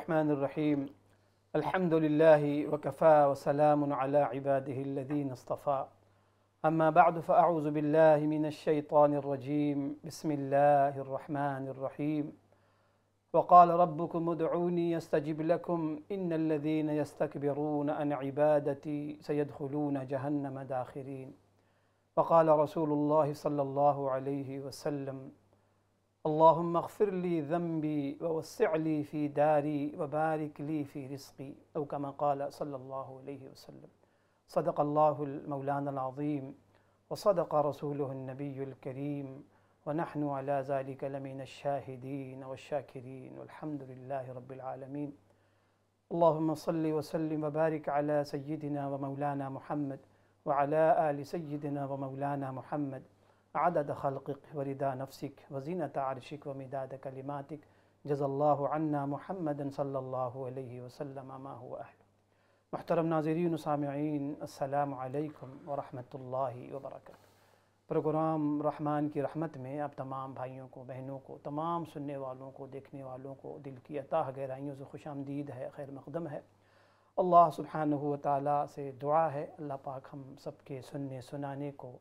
الرحمن الرحيم الحمد لله وكفى وسلام على عباده الذين اصطفى أما بعد فأعوذ بالله من الشيطان الرجيم بسم الله الرحمن الرحيم وقال ربكم ادعوني يستجب لكم إن الذين يستكبرون عن عبادتي سيدخلون جهنم داخرين وقال رسول الله صلى الله عليه وسلم اللهم اغفر لي ذنبي ووسع لي في داري وبارك لي في رزقي أو كما قال صلى الله عليه وسلم صدق الله المولانا العظيم وصدق رسوله النبي الكريم ونحن على ذلك لمن الشاهدين والشاكرين والحمد لله رب العالمين اللهم صل وسلم وبارك على سيدنا ومولانا محمد وعلى آل سيدنا ومولانا محمد الله खलक़ محمد नफसिक الله आरशिक وسلم ما जज़ल्ला महमदन محترم ناظرين महतरम السلام عليكم ورحمة الله وبركاته programme Rahman की रहमत में आप तमाम भाइयों को बहनों को तमाम सुनने वालों को देखने वालों को दिल की अता गहराइयों से खुश आमदीद है खैर मकदम है अल्लाह सुबहान ताली से दुआ है अल्लाह पाक हम सबके सुनने सुनाने को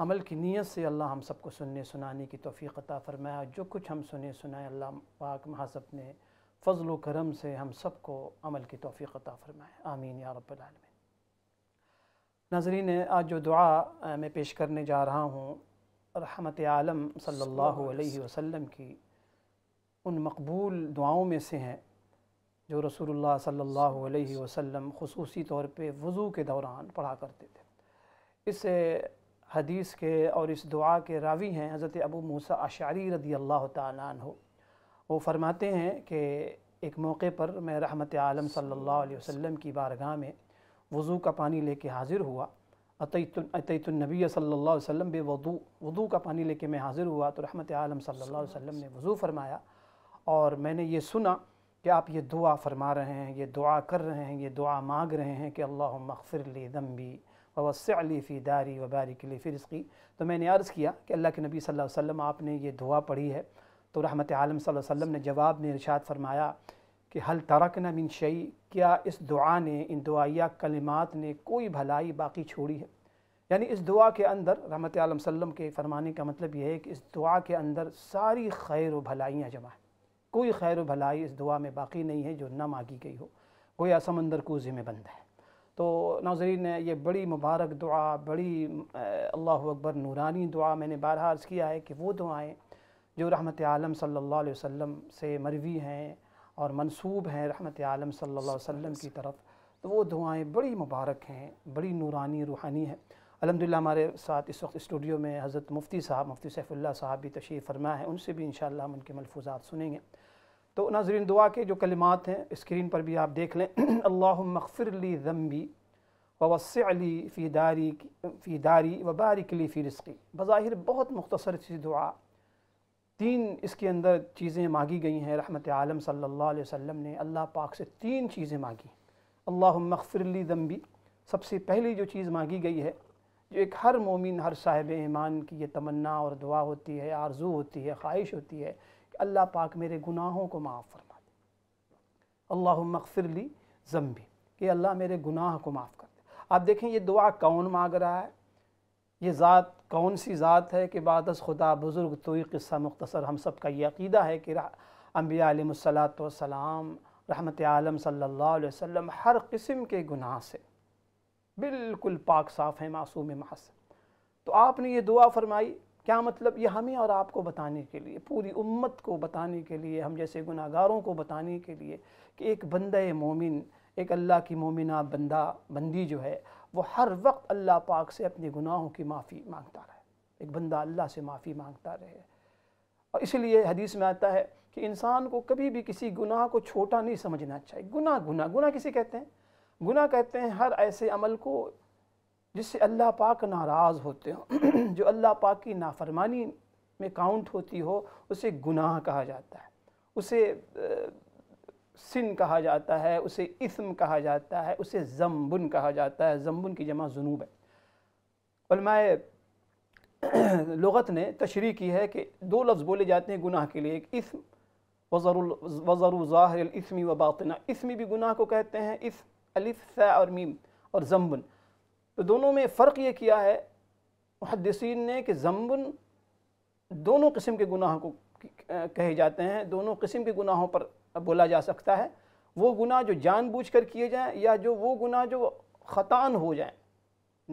अमल की नीयत से अल्लाह हम सबको सुनने सुनाने की तोफ़ी अता फ़रमाया जो कुछ हम सुने सुनाए अल्लाह पाक महासब ने फ़जल करम से हम सबको अमल की तोफ़ी अता फ़रमाए आमीन या रबालमीन नाजरीन आज जो दुआ मैं पेश करने जा रहा हूँ रहमत आलम सल्लल्लाहु अलैहि वसल्लम की उन मकबूल दुआओं में से हैं जो रसूलुल्लाह सल्लल्लाहु अलैहि वसल्लम खसूसी तौर पर वज़ू के दौरान पढ़ा करते थे इससे हदीस के और इस दुआ के रावी हैं हज़रत अबू मूसा आशारी रदी अल्लाह हो वो फरमाते हैं कि एक मौके पर मैं रहमत आलम सल्लल्लाहु अलैहि वसल्लम की बारगाह में वज़ू का पानी लेके हाज़िर हुआ अतैतुलनबी सल्ला वसम बे वदू वदू का पानी लेके मैं हाज़िर हुआ तो रहमत आलम सल्ला वसम ने वज़ू फ़रमाया और मैंने ये सुना कि आप ये दुआ फरमा रहे हैं ये दुआ कर रहे हैं ये दुआ मांग रहे हैं कि अल्लाह मखफिर ली दम्बी वसली फ़ी दारी फिर फ़िरस्की तो मैंने अर्ज़ किया कि अल्लाह के नबी सल्लल्लाहु अलैहि वसल्लम आपने ये दुआ पढ़ी है तो रहमत आलम वसल्लम ने जवाब में इरशाद फरमाया कि हल तरक न मिन शई क्या इस दुआ ने इन दुआया कलिमात ने कोई भलाई बाकी छोड़ी है यानी इस दुआ के अंदर रहमत आलम वसल्लम के फरमाने का मतलब यह है कि इस दुआ के अंदर सारी खैर व भलाइयाँ जमा हैं कोई खैर व भलाई इस दुआ में बाकी नहीं है जो न मांगी गई हो कोई असमंदर कूजे में बंद है तो नाजरीन ये बड़ी मुबारक दुआ बड़ी अल्लाह अकबर नूरानी दुआ मैंने बारहा अर्ज़ किया है कि वो दुआएँ जो रहमत आलम सल्लल्लाहु अलैहि वसल्लम से मरवी हैं और मंसूब हैं रहमत आलम सल्लल्लाहु अलैहि वसल्लम की तरफ तो वो दुआएँ बड़ी मुबारक हैं बड़ी नूरानी रूहानी हैं अलहमदिल्ला हमारे साथ इस वक्त स्टूडियो में हज़रत मुफ्ती साहब मुफ्ती सैफुल्ला साहब भी तशरीफ़ फरमा है उनसे भी इन शाला उनके मलफूज़ात सुनेंगे तो नाजरीन दुआ के जो कलिमात हैं स्क्रीन पर भी आप देख लें अल्लाह मखफ़िरली ज़म्बी वसली फ़ीदारी फ़ीदारी वबारिकली फ़ी रिस्की बज़ाहिर बहुत मुख्तसर सी दुआ तीन इसके अंदर चीज़ें मांगी गई हैं रहमत आलम सल्लल्लाहु अलैहि वसल्लम ने अल्लाह पाक से तीन चीज़ें मांगी अल्लाह मगफ़िरली ज़म्बी सबसे पहली जो चीज़ मांगी गई है जो एक हर मोमिन हर साहिब ईमान की ये तमन्ना और दुआ होती है आरजू होती है ख्वाहिश होती है अल्लाह पाक मेरे गुनाहों को माफ़ फरमा दे अल्लाह जम ज़म्बी कि अल्लाह मेरे गुनाह को माफ़ कर दे आप देखें ये दुआ कौन मांग रहा है ये ज़ात कौन सी ज़ात है कि बादस खुदा बुज़ुर्ग तो क़स्सा मुख्तसर हम सब का ये अकीदा है कि अम्बियालमसलाम रहमत आलम सल्लल्लाहु अलैहि वसल्लम हर किस्म के गुनाह से बिल्कुल पाक साफ़ हैं मासूम महसन तो आपने ये दुआ फरमाई क्या मतलब ये हमें और आपको बताने के लिए पूरी उम्मत को बताने के लिए हम जैसे गुनागारों को बताने के लिए कि एक बंद मोमिन एक अल्लाह की मोमिना बंदा बंदी जो है वो हर वक्त अल्लाह पाक से अपने गुनाहों की माफ़ी मांगता रहे एक बंदा अल्लाह से माफ़ी मांगता रहे और इसलिए हदीस में आता है कि इंसान को कभी भी किसी गुनाह को छोटा नहीं समझना चाहिए गुना गुना गुना किसे कहते हैं गुना कहते हैं हर ऐसे अमल को जिससे अल्लाह पाक नाराज़ होते हो जो अल्लाह पाक की नाफरमानी में काउंट होती हो उसे गुनाह कहा जाता है उसे सिन कहा जाता है उसे इसम कहा जाता है उसे जम्बुन कहा जाता है जम्बुन की जमा जुनूब है लगत ने तशरी की है कि दो लफ्ज़ बोले जाते हैं गुनाह के लिए एक इसम वज़र ज़ाहिर इसमी व बातना इसमी भी गुनाह को कहते हैं इस अलिफ सा और मीम और जम्बन तो दोनों में फ़र्क ये किया है मुहदसिन ने कि जम्बन दोनों किस्म के गुनाह को कहे जाते हैं दोनों किस्म के गुनाहों पर बोला जा सकता है वो गुनाह जो जानबूझकर किए जाएं या जो वो गुनाह जो ख़तान हो जाएं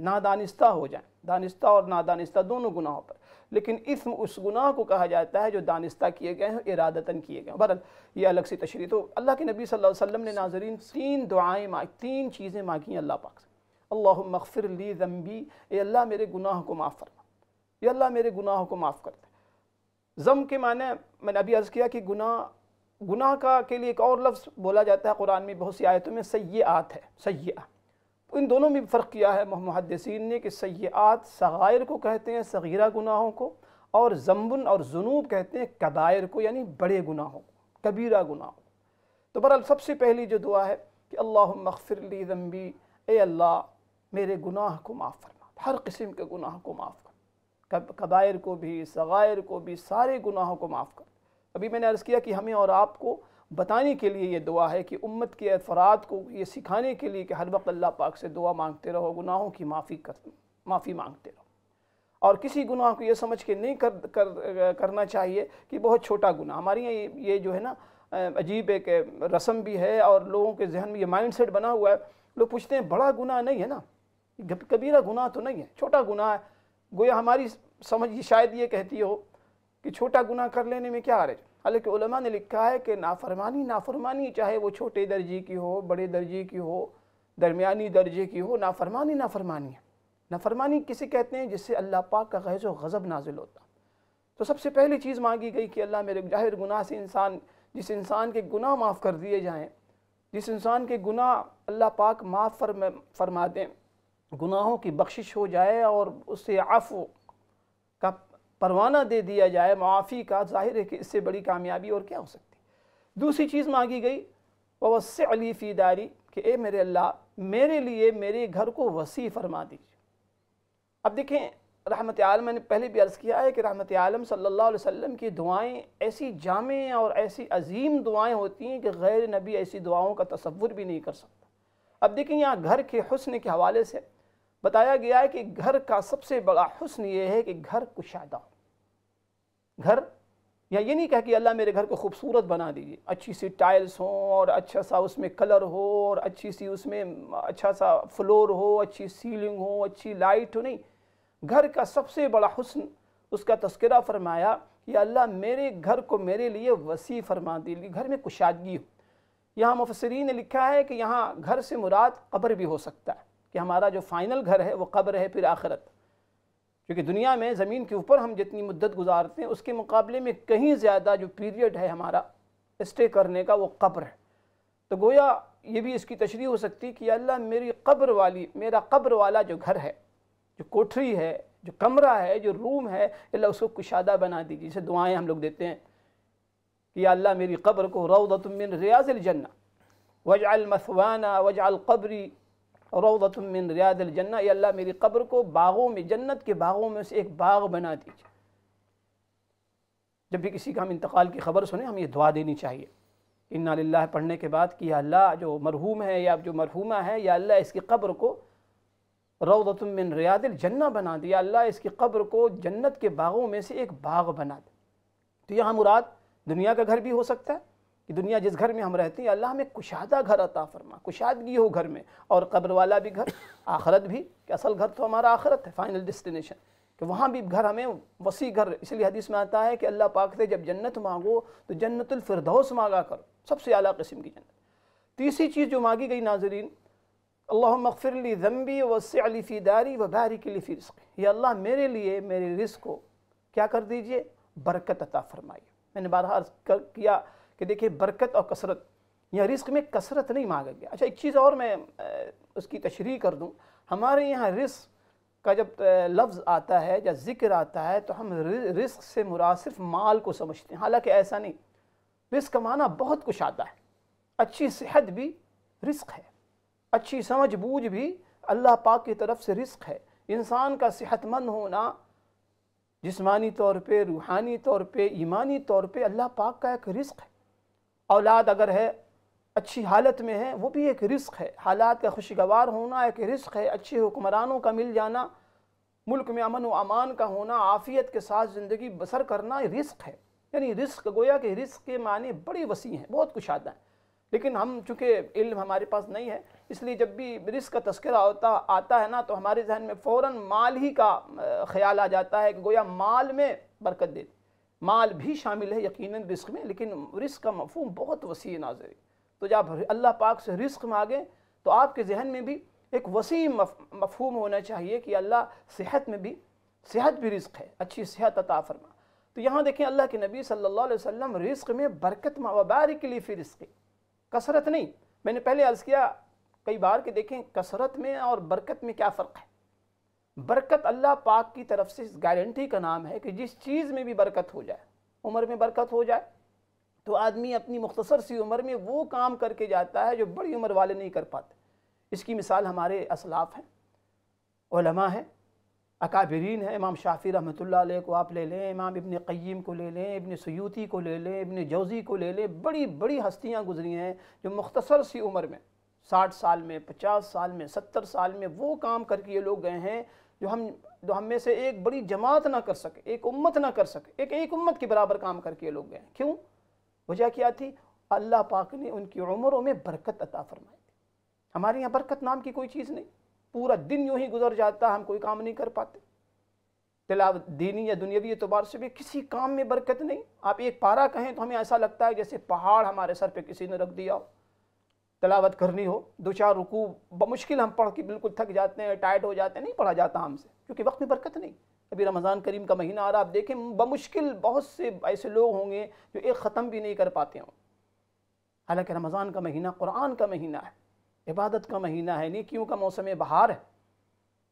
नादानिस्ता हो जाएं दानिस्ता और नादानिस्ता दोनों गुनाहों पर लेकिन इस उस गुनाह को कहा जाता है जो दानिस्ता किए गए हैं इरादतन किए गए हैं बहरल ये अलग सी तशरी तो अल्लाह के नबी सल्लल्लाहु अलैहि वसल्लम ने नाजरीन तीन दुआएं मांग तीन चीज़ें मांगी अल्लाह पाक से अल्लाह मगफिर ली ज़म्बी अल्लाह मेरे गुनाह को माफ़ फरमा ये अल्लाह मेरे गुनाह को माफ़ कर दे ज़म के माने मैंने अभी अर्ज़ किया कि गुनाह गुनाह का के लिए एक और लफ्ज़ बोला जाता है कुरान में बहुत सी आयतों में सयात है सै तो इन दोनों में फ़र्क किया है मोहम्मदसिन ने कि सयात सगैर को कहते हैं सगीरा गुनाहों को और जम्बन और जुनूब कहते हैं कबायर को यानी बड़े गुनाहों को कबीरा गुनाहों को तो बहरअल सबसे पहली जो दुआ है कि अल्लाह ली ज़म्बी ए अल्लाह मेरे गुनाह को माफ़ फरमा हर किस्म के गुनाह को माफ़ कर कबायर को भी सग़ायर को भी सारे गुनाहों को माफ़ कर अभी मैंने अर्ज़ किया कि हमें और आपको बताने के लिए ये दुआ है कि उम्मत के अफराद को ये सिखाने के लिए कि हर वक्त अल्लाह पाक से दुआ मांगते रहो गुनाहों की माफ़ी कर माफ़ी मांगते रहो और किसी गुनाह को ये समझ के नहीं कर, कर करना चाहिए कि बहुत छोटा गुनाह हमारे यहाँ ये, जो है ना अजीब एक रस्म भी है और लोगों के जहन में ये माइंड सेट बना हुआ है लोग पूछते हैं बड़ा गुनाह नहीं है ना कबीरा गुनाह तो नहीं है छोटा गुनाह है गोया हमारी समझ शायद ये कहती हो कि छोटा गुनाह कर लेने में क्या आ रहा है हालांकि उलमा ने लिखा है कि नाफरमानी नाफरमानी चाहे वो छोटे दर्जे की हो बड़े दर्जे की हो दरमियानी दर्जे की हो नाफरमानी नाफरमानी है नाफरमानी किसे कहते हैं जिससे अल्लाह पाक का गैज़ गज़ब नाजिल होता तो सबसे पहली चीज़ मांगी गई कि अल्लाह मेरे जाहिर गुनाह से इंसान जिस इंसान के गुनाह माफ़ कर दिए जाएँ जिस इंसान के गुनाह अल्लाह पाक माफ़ फरमा दें गुनाहों की बख्शिश हो जाए और उसे आफ़ो का परवाना दे दिया जाए माफ़ी का जाहिर है कि इससे बड़ी कामयाबी और क्या हो सकती दूसरी चीज़ मांगी गई वससे अली फ़ीदारी कि ए मेरे अल्लाह मेरे लिए मेरे घर को वसी फरमा दीजिए अब देखें रहमत आलम मैंने पहले भी अर्ज़ किया है कि रहमत आलम सल्लल्लाहु अलैहि वसल्लम की दुआएं ऐसी जाम और ऐसी अजीम दुआएं होती हैं कि गैर नबी ऐसी दुआओं का तस्वुर भी नहीं कर सकता अब देखें यहाँ घर के हसन के हवाले से बताया गया है कि घर का सबसे बड़ा हुस्न ये है कि घर कुशादा घर या ये नहीं कह कि अल्लाह मेरे घर को खूबसूरत बना दीजिए अच्छी सी टाइल्स हो और अच्छा सा उसमें कलर हो और अच्छी सी उसमें अच्छा सा फ्लोर हो अच्छी सीलिंग हो अच्छी लाइट हो नहीं घर का सबसे बड़ा हुस्न उसका तस्करा फरमाया कि अल्लाह मेरे घर को मेरे लिए वसी फरमा दीजिए घर में कुशादगी हो यहाँ मुफसरीन ने लिखा है कि यहाँ घर से मुराद कब्र भी हो सकता है कि हमारा जो फाइनल घर है वो कब्र है फिर आखिरत क्योंकि दुनिया में ज़मीन के ऊपर हम जितनी मुद्दत गुजारते हैं उसके मुकाबले में कहीं ज़्यादा जो पीरियड है हमारा स्टे करने का वो कब्र है तो गोया ये भी इसकी तशरी हो सकती कि अल्लाह मेरी कब्र वाली मेरा कब्र वाला जो घर है जो कोठरी है जो कमरा है जो रूम है अल्लाह उसको कुशादा बना दीजिए जैसे दुआएँ हम लोग देते हैं कि अल्लाह मेरी कब्र को रौदतमिन रियाजल जन्ना वजाल मसवाना वजाल कब्री मिन रियादिल जन्ना ये अल्लाह मेरी कब्र को बागों में जन्नत के बागों में से एक बाग बना दीजिए जब भी किसी का हम इंतकाल की खबर सुने हमें दुआ देनी चाहिए इन्ना पढ़ने के बाद कि अल्लाह जो मरहूम है या जो मरहूमा है या अल्लाह इसकी कब्र को मिन रियादिल जन्ना बना या अल्लाह इसकी कब्र को जन्नत के बागों में से एक बाग बना दे तो यहाँ मुराद दुनिया का घर भी हो सकता है कि दुनिया जिस घर में हम रहते हैं अल्लाह हमें कुशादा घर अता फरमा कुशादगी हो घर में और कब्र वाला भी घर आखरत भी कि असल घर तो हमारा आखरत है फाइनल डेस्टिनेशन कि वहाँ भी घर हमें वसी घर इसलिए हदीस में आता है कि अल्लाह पाक से जब जन्नत मांगो तो जन्नतफरदौस मांगा करो सबसे अली किस्म की जन्नत तीसरी चीज़ जो मांगी गई नाजरीन अल्लाह मगफिरली ज़म्बी वसी अली दारी व बारिकली फ़िरस्क ये अल्लाह मेरे लिए मेरे रिस्क को क्या कर दीजिए बरकत अता फरमाइए मैंने बारह अर्ज कर किया कि देखिए बरकत और कसरत यहाँ रिस्क में कसरत नहीं मांगा गया अच्छा एक चीज़ और मैं उसकी तशरी कर दूँ हमारे यहाँ रिस्क का जब लफ्ज़ आता है या ज़िक्र आता है तो हम रिस्क से मुरा सिर्फ माल को समझते हैं हालांकि ऐसा नहीं रिस्क कमाना बहुत कुछ आता है अच्छी सेहत भी रिस्क है अच्छी समझ बूझ भी अल्लाह पाक की तरफ से रिस्क है इंसान का सेहतमंद होना जिसमानी तौर पे रूहानी तौर पे ईमानी तौर पे अल्लाह पाक का एक रिस्क है औलाद अगर है अच्छी हालत में है वो भी एक रिस्क है हालात का खुशगवार होना एक रिस्क है अच्छे हुक्मरानों का मिल जाना मुल्क में अमन व अमान का होना आफ़ियत के साथ ज़िंदगी बसर करना रिस्क है यानी रिस्क गोया कि रिस्क के माने बड़े वसी हैं बहुत कुछ आता है लेकिन हम चूँकि इल्म हमारे पास नहीं है इसलिए जब भी रिस्क का तस्करा होता आता है ना तो हमारे जहन में फ़ौर माल ही का ख्याल आ जाता है कि गोया माल में बरकत दे माल भी शामिल है यकीन रिस्क में लेकिन रिस्क का मफहम बहुत वसी नाजर तो जब अल्लाह पाक से रिस्क मांगें तो आपके जहन में भी एक वसी मफहम होना चाहिए कि अल्लाह सेहत में भी सेहत भी रिस्क है अच्छी सेहत अता फरमा तो यहाँ देखें अल्लाह के नबी सल्ला वसम रिस्क में बरकत मबार के लिए फिर रिस्क कसरत नहीं मैंने पहले अर्ज़ किया कई बार कि देखें कसरत में और बरकत में क्या फ़र्क है बरकत अल्लाह पाक की तरफ से इस गारंटी का नाम है कि जिस चीज़ में भी बरकत हो जाए उम्र में बरकत हो जाए तो आदमी अपनी मुख्तसर सी उम्र में वो काम करके जाता है जो बड़ी उम्र वाले नहीं कर पाते इसकी मिसाल हमारे असलाफ हैं हैं अकाबरीन हैं इमाम शाफी रहमत को आप ले लें इमाम इबन क़य्यम को ले लें इबन सयूती को ले लें इबन जौज़ी को ले लें बड़ी बड़ी हस्तियाँ गुजरी हैं जो मुख्तसर सी उम्र में साठ साल में पचास साल में सत्तर साल में वो काम करके ये लोग गए हैं जो हम जो हम में से एक बड़ी जमात ना कर सके एक उम्मत ना कर सके एक एक उम्मत के बराबर काम करके ये लोग गए क्यों वजह क्या थी अल्लाह पाक ने उनकी उम्रों में बरकत अता फरमाई हमारे यहाँ बरकत नाम की कोई चीज़ नहीं पूरा दिन यूँ ही गुजर जाता हम कोई काम नहीं कर पाते तिलाव दीनी या दुनियावी एतबार से भी किसी काम में बरकत नहीं आप एक पारा कहें तो हमें ऐसा लगता है जैसे पहाड़ हमारे सर पर किसी ने रख दिया हो तलावत करनी हो दो चार रुकू बमुश्किल हम पढ़ के बिल्कुल थक जाते हैं टाइट हो जाते हैं नहीं पढ़ा जाता हमसे क्योंकि वक्त में बरकत नहीं अभी रमज़ान करीम का महीना आ रहा आप देखें बमुश्किल बहुत से ऐसे लोग होंगे जो एक ख़त्म भी नहीं कर पाते हों हालांकि रमज़ान का महीना कुरान का महीना है इबादत का महीना है नीकियों का मौसम बहार है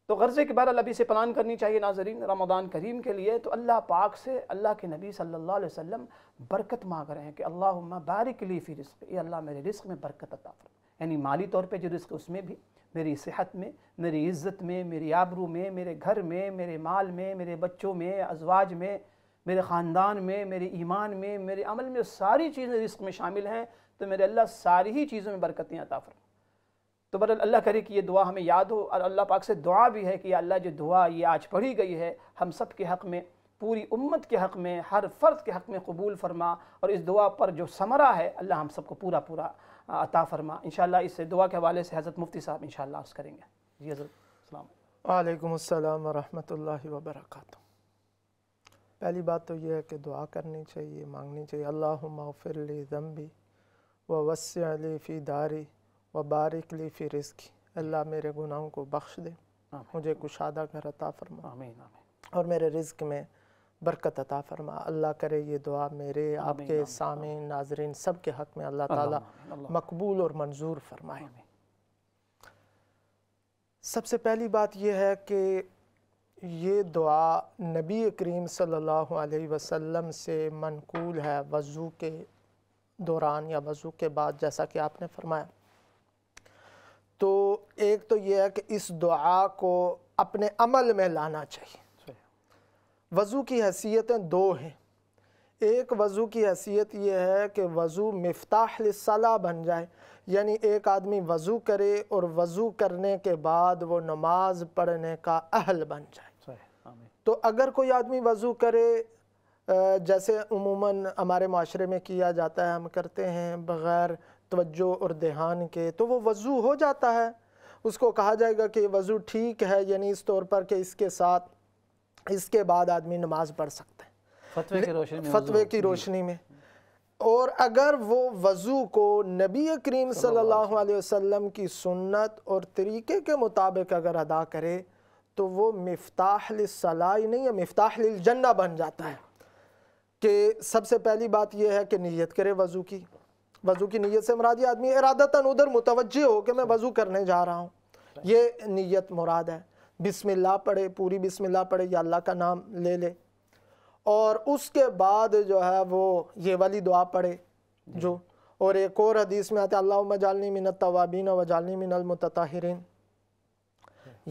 तो गर्ज़े के बहरहाल अभी से प्लान करनी चाहिए नाजरीन रमदान करीम के लिए तो अल्लाह पाक से अल्लाह के नबी सल्लल्लाहु अलैहि वसल्लम बरकत मांग रहे हैं कि अल्लाह बारिक ली फ़ी रिस्क ये अल्लाह मेरे रिस्क में बरकत अता फरमा यानी माली तौर पे जो रिस्क उसमें भी मेरी सेहत में मेरी इज़्ज़त में मेरी आबरू में मेरे घर में मेरे माल में मेरे बच्चों में अजवाज में मेरे ख़ानदान में मेरे ईमान में मेरे अमल में सारी चीज़ें रिस्क में शामिल हैं तो मेरे अल्लाह सारी ही चीज़ों में बरकतें अता फरमा तो बर अल्लाह करे कि ये दुआ हमें याद हो और अल्लाह पाक से दुआ भी है कि अल्लाह जो दुआ ये आज पढ़ी गई है हम सब के हक़ में पूरी उम्मत के हक़ में हर फ़र्द के हक़ में कबूल फरमा और इस दुआ पर जो समरा है अल्लाह हम सबको पूरा पूरा अता फरमा इन इस दुआ के हवाले से हज़रत मुफ्ती साहब इन अर्ज़ करेंगे जी हज़रत वालेकुम अस्सलाम पहली बात तो यह है कि दुआ करनी चाहिए मांगनी चाहिए अल्लाह फिर ज़म्बी व वस्ली फ़ी दारी वबारिकली फिर ली अल्लाह मेरे गुनाहों को बख्श दे मुझे कुशादा कर अता फरमा आमीन और मेरे रिज्क में बरकत अता फरमा अल्लाह करे ये दुआ मेरे आपके सामने नाजरीन सब के हक़ में अल्लाह ताला मकबूल और मंजूर फरमाए सबसे पहली बात यह है कि ये दुआ नबी करीम सल्लल्लाहु अलैहि वसल्लम से मनकूल है वज़ू के दौरान या वज़ू के बाद जैसा कि आपने फरमाया तो एक तो यह है कि इस दुआ को अपने अमल में लाना चाहिए वज़ू की हैसियतें दो हैं एक वज़ू की हैसियत यह है कि वज़ू मफ्ताहसला बन जाए यानी एक आदमी वज़ू करे और वज़ू करने के बाद वो नमाज पढ़ने का अहल बन जाए तो अगर कोई आदमी वज़ू करे जैसे उमूमन हमारे माशरे में किया जाता है हम करते हैं बग़ैर तवज्जो और देहान के तो वो वज़ू हो जाता है उसको कहा जाएगा कि वज़ू ठीक है यानी इस तौर पर कि इसके साथ इसके बाद आदमी नमाज पढ़ सकते हैं फतवे की रोशनी में फतवे की रोशनी में और अगर वो वज़ू को नबी करीम सल्लल्लाहु अलैहि वसल्लम की सुन्नत और तरीके के मुताबिक अगर अदा करे तो वो मफ्ताहलाई नहीं है मफ्ताहलजन्ना बन जाता है कि सबसे पहली बात यह है कि नीयत करे वज़ू की वजू की नीयत से मुराद ये आदमी इरादतन उधर मुतवजह हो कि मैं वजू करने जा रहा हूँ ये नीयत मुराद है बिस्मिल्लाह पढ़े पूरी बिस्मिल्लाह पढ़े या अल्लाह का नाम ले ले और उसके बाद जो है वो ये वाली दुआ पढ़े जो और एक और हदीस में आता है अल्लाह जालनी मिनत तवाबीन वजालनी मिनल मतताहरीन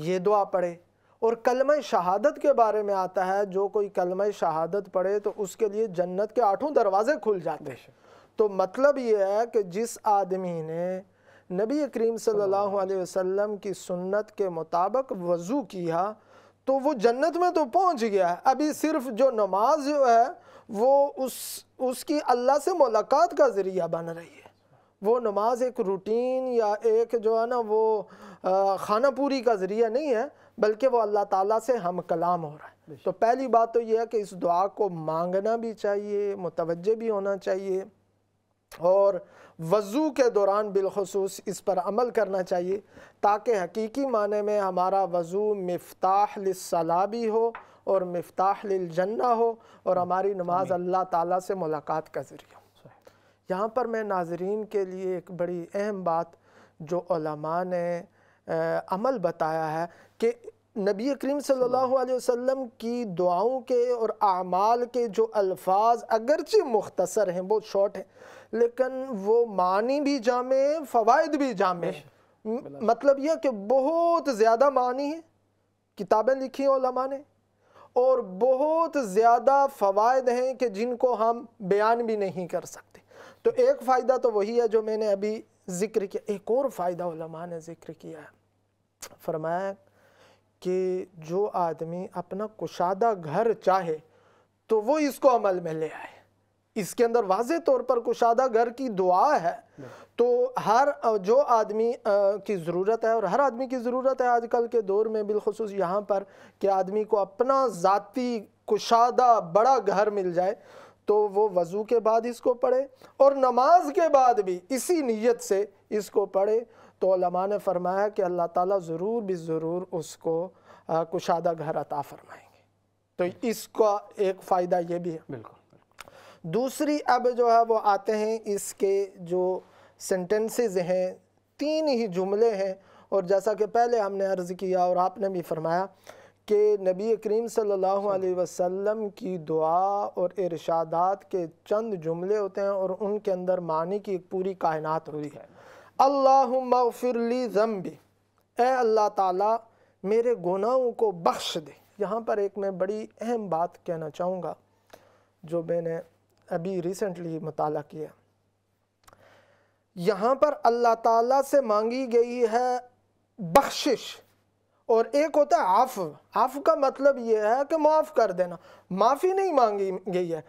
ये दुआ पढ़े और कलम शहादत के बारे में आता है जो कोई कलम शहादत पढ़े तो उसके लिए जन्नत के आठों दरवाजे खुल जाते हैं तो मतलब ये है कि जिस आदमी ने नबी करीम सल्लल्लाहु अलैहि वसल्लम की सुन्नत के मुताबिक वज़ू किया तो वो जन्नत में तो पहुंच गया है अभी सिर्फ जो नमाज जो है वो उस उसकी अल्लाह से मुलाकात का ज़रिया बन रही है वो नमाज एक रूटीन या एक जो है ना वो खाना पूरी का ज़रिया नहीं है बल्कि वो अल्लाह ताला से हम कलाम हो रहा है तो पहली बात तो यह है कि इस दुआ को मांगना भी चाहिए मुतवजह भी होना चाहिए और वज़ू के दौरान बिलखसूस इस पर अमल करना चाहिए ताकि हकीकी माने में हमारा वज़ू मफ्ताह लसला भी हो और मफ्ताह हो और हमारी नमाज अल्लाह ताला से मुलाकात का ज़रिया यहाँ पर मैं नाजरीन के लिए एक बड़ी अहम बात जो ने अमल बताया है कि नबी करीम सल्लल्लाहु अलैहि वसल्लम की दुआओं के और आमाल के जो अल्फाज अगरचे मुख्तसर हैं बहुत शॉर्ट हैं लेकिन वो मानी भी जामे फ़वाद भी जामे मतलब यह कि बहुत ज़्यादा मानी है किताबें लिखी हैं ने और बहुत ज़्यादा फ़वाद हैं कि जिनको हम बयान भी नहीं कर सकते तो एक फ़ायदा तो वही है जो मैंने अभी ज़िक्र किया एक और फ़ायदा ओलमा ने ज़िक्र किया है फरमाया कि जो आदमी अपना कुशादा घर चाहे तो वो इसको अमल में ले आए इसके अंदर वाज तौर पर कुशादा घर की दुआ है तो हर जो आदमी की ज़रूरत है और हर आदमी की ज़रूरत है आजकल के दौर में बिलखसूस यहाँ पर कि आदमी को अपना ज़ाती कुशादा बड़ा घर मिल जाए तो वो वज़ू के बाद इसको पढ़े और नमाज के बाद भी इसी नीयत से इसको पढ़े तो ने फरमाया कि अल्लाह ताला ज़रूर भी ज़रूर उसको कुशादा घर अता फरमाएंगे तो इसका एक फ़ायदा ये भी है बिल्कुल दूसरी अब जो है वो आते हैं इसके जो सेंटेंसेस हैं तीन ही जुमले हैं और जैसा कि पहले हमने अर्ज़ किया और आपने भी फरमाया कि नबी करीम सल्लल्लाहु अलैहि वसल्लम की दुआ और इरशादात के चंद जुमले होते हैं और उनके अंदर मानी की एक पूरी कायनात होती है अल्लाह मगफिरली ज़म्बी ए अल्लाह ताला मेरे गुनाहों को बख्श दे यहाँ पर एक मैं बड़ी अहम बात कहना चाहूँगा जो मैंने अभी रिसेंटली मताल किया यहाँ पर अल्लाह ताला से मांगी गई है बख्शिश और एक होता है आफ़ आफ़ का मतलब यह है कि माफ़ कर देना माफ़ी नहीं मांगी गई है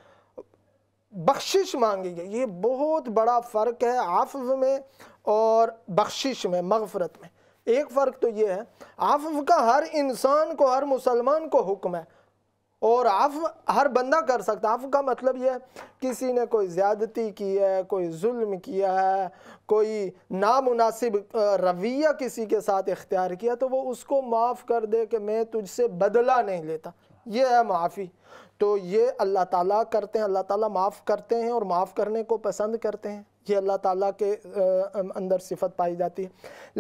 बख्शिश मांगी गई ये बहुत बड़ा फ़र्क है आफ़ में और बख्शिश में मगफरत में एक फ़र्क तो ये है आफ़ का हर इंसान को हर मुसलमान को हुक्म है और आफ हर बंदा कर सकता आफ का मतलब यह है किसी ने कोई ज़्यादती की है कोई जुल्म किया है कोई नामुनासिब रवैया किसी के साथ इख्तियार किया तो वो उसको माफ़ कर दे कि मैं तुझसे बदला नहीं लेता ये है माफ़ी तो ये अल्लाह ताला करते हैं अल्लाह ताला माफ़ करते हैं और माफ़ करने को पसंद करते हैं ये अल्लाह ताला के अंदर सिफत पाई जाती है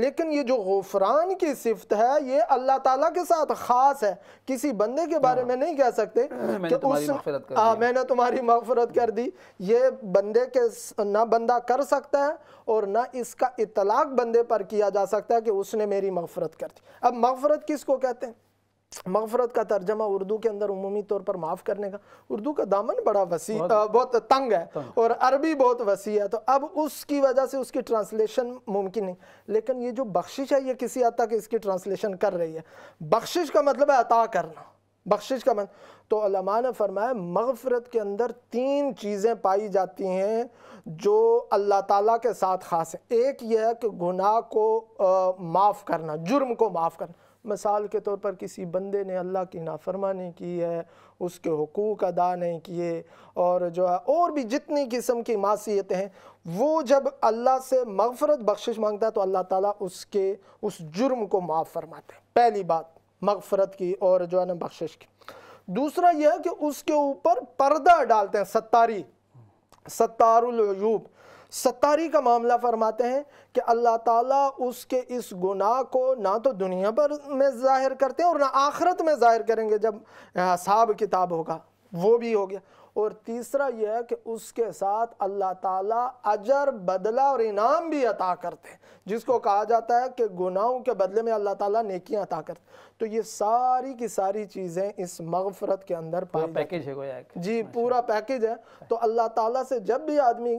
लेकिन ये जो गफरान की सिफत है ये अल्लाह ताला के साथ ख़ास है किसी बंदे के बारे में हाँ। नहीं कह सकते कि उस हाँ मैंने तुम्हारी मफफरत कर दी ये बंदे के ना बंदा कर सकता है और ना इसका इतलाक़ बंदे पर किया जा सकता है कि उसने मेरी मफफरत कर दी अब मफफरत किस को कहते हैं मगफरत का तर्जमा उर्दू के अंदर उमूमी तौर पर माफ़ करने का उर्दू का दामन बड़ा वसी बहुत, बहुत तंग है तंग। और अरबी बहुत वसी है तो अब उसकी वजह से उसकी ट्रांसलेशन मुमकिन नहीं लेकिन ये जो बख्शिश है ये किसी हद तक इसकी ट्रांसलेशन कर रही है बख्शिश का मतलब है अता करना बख्शिश का मतलब तो अलामा ने फरमाया मगफरत के अंदर तीन चीज़ें पाई जाती हैं जो अल्लाह ताला के साथ ख़ास है एक यह है कि गुनाह को माफ़ करना जुर्म को माफ़ करना मिसाल के तौर पर किसी बंदे ने अल्लाह की नाफरमानी की है उसके हकूक़ अदा नहीं किए और जो है और भी जितनी किस्म की मासीतें हैं वो जब अल्लाह से मगफरत बख्शिश मांगता है तो अल्लाह ताला उसके उस जुर्म को माफ़ फरमाते हैं पहली बात मगफरत की और जो है ना बख्शिश की दूसरा यह है कि उसके ऊपर पर्दा डालते हैं सत्तारी सत्तारूब सत्तारी का मामला फरमाते हैं कि अल्लाह ताला उसके इस गुनाह को ना तो दुनिया पर में ज़ाहिर करते हैं और ना आखरत में ज़ाहिर करेंगे जब हिसाब किताब होगा वो भी हो गया और तीसरा यह है कि उसके साथ अल्लाह ताला अजर बदला और इनाम भी अता करते हैं जिसको कहा जाता है कि गुनाहों के बदले में अल्लाह ताला नेकियां अता कर तो ये सारी की सारी चीज़ें इस मगफरत के अंदर पूरा पैकेज है जी पूरा पैकेज है तो अल्लाह ताला से जब भी आदमी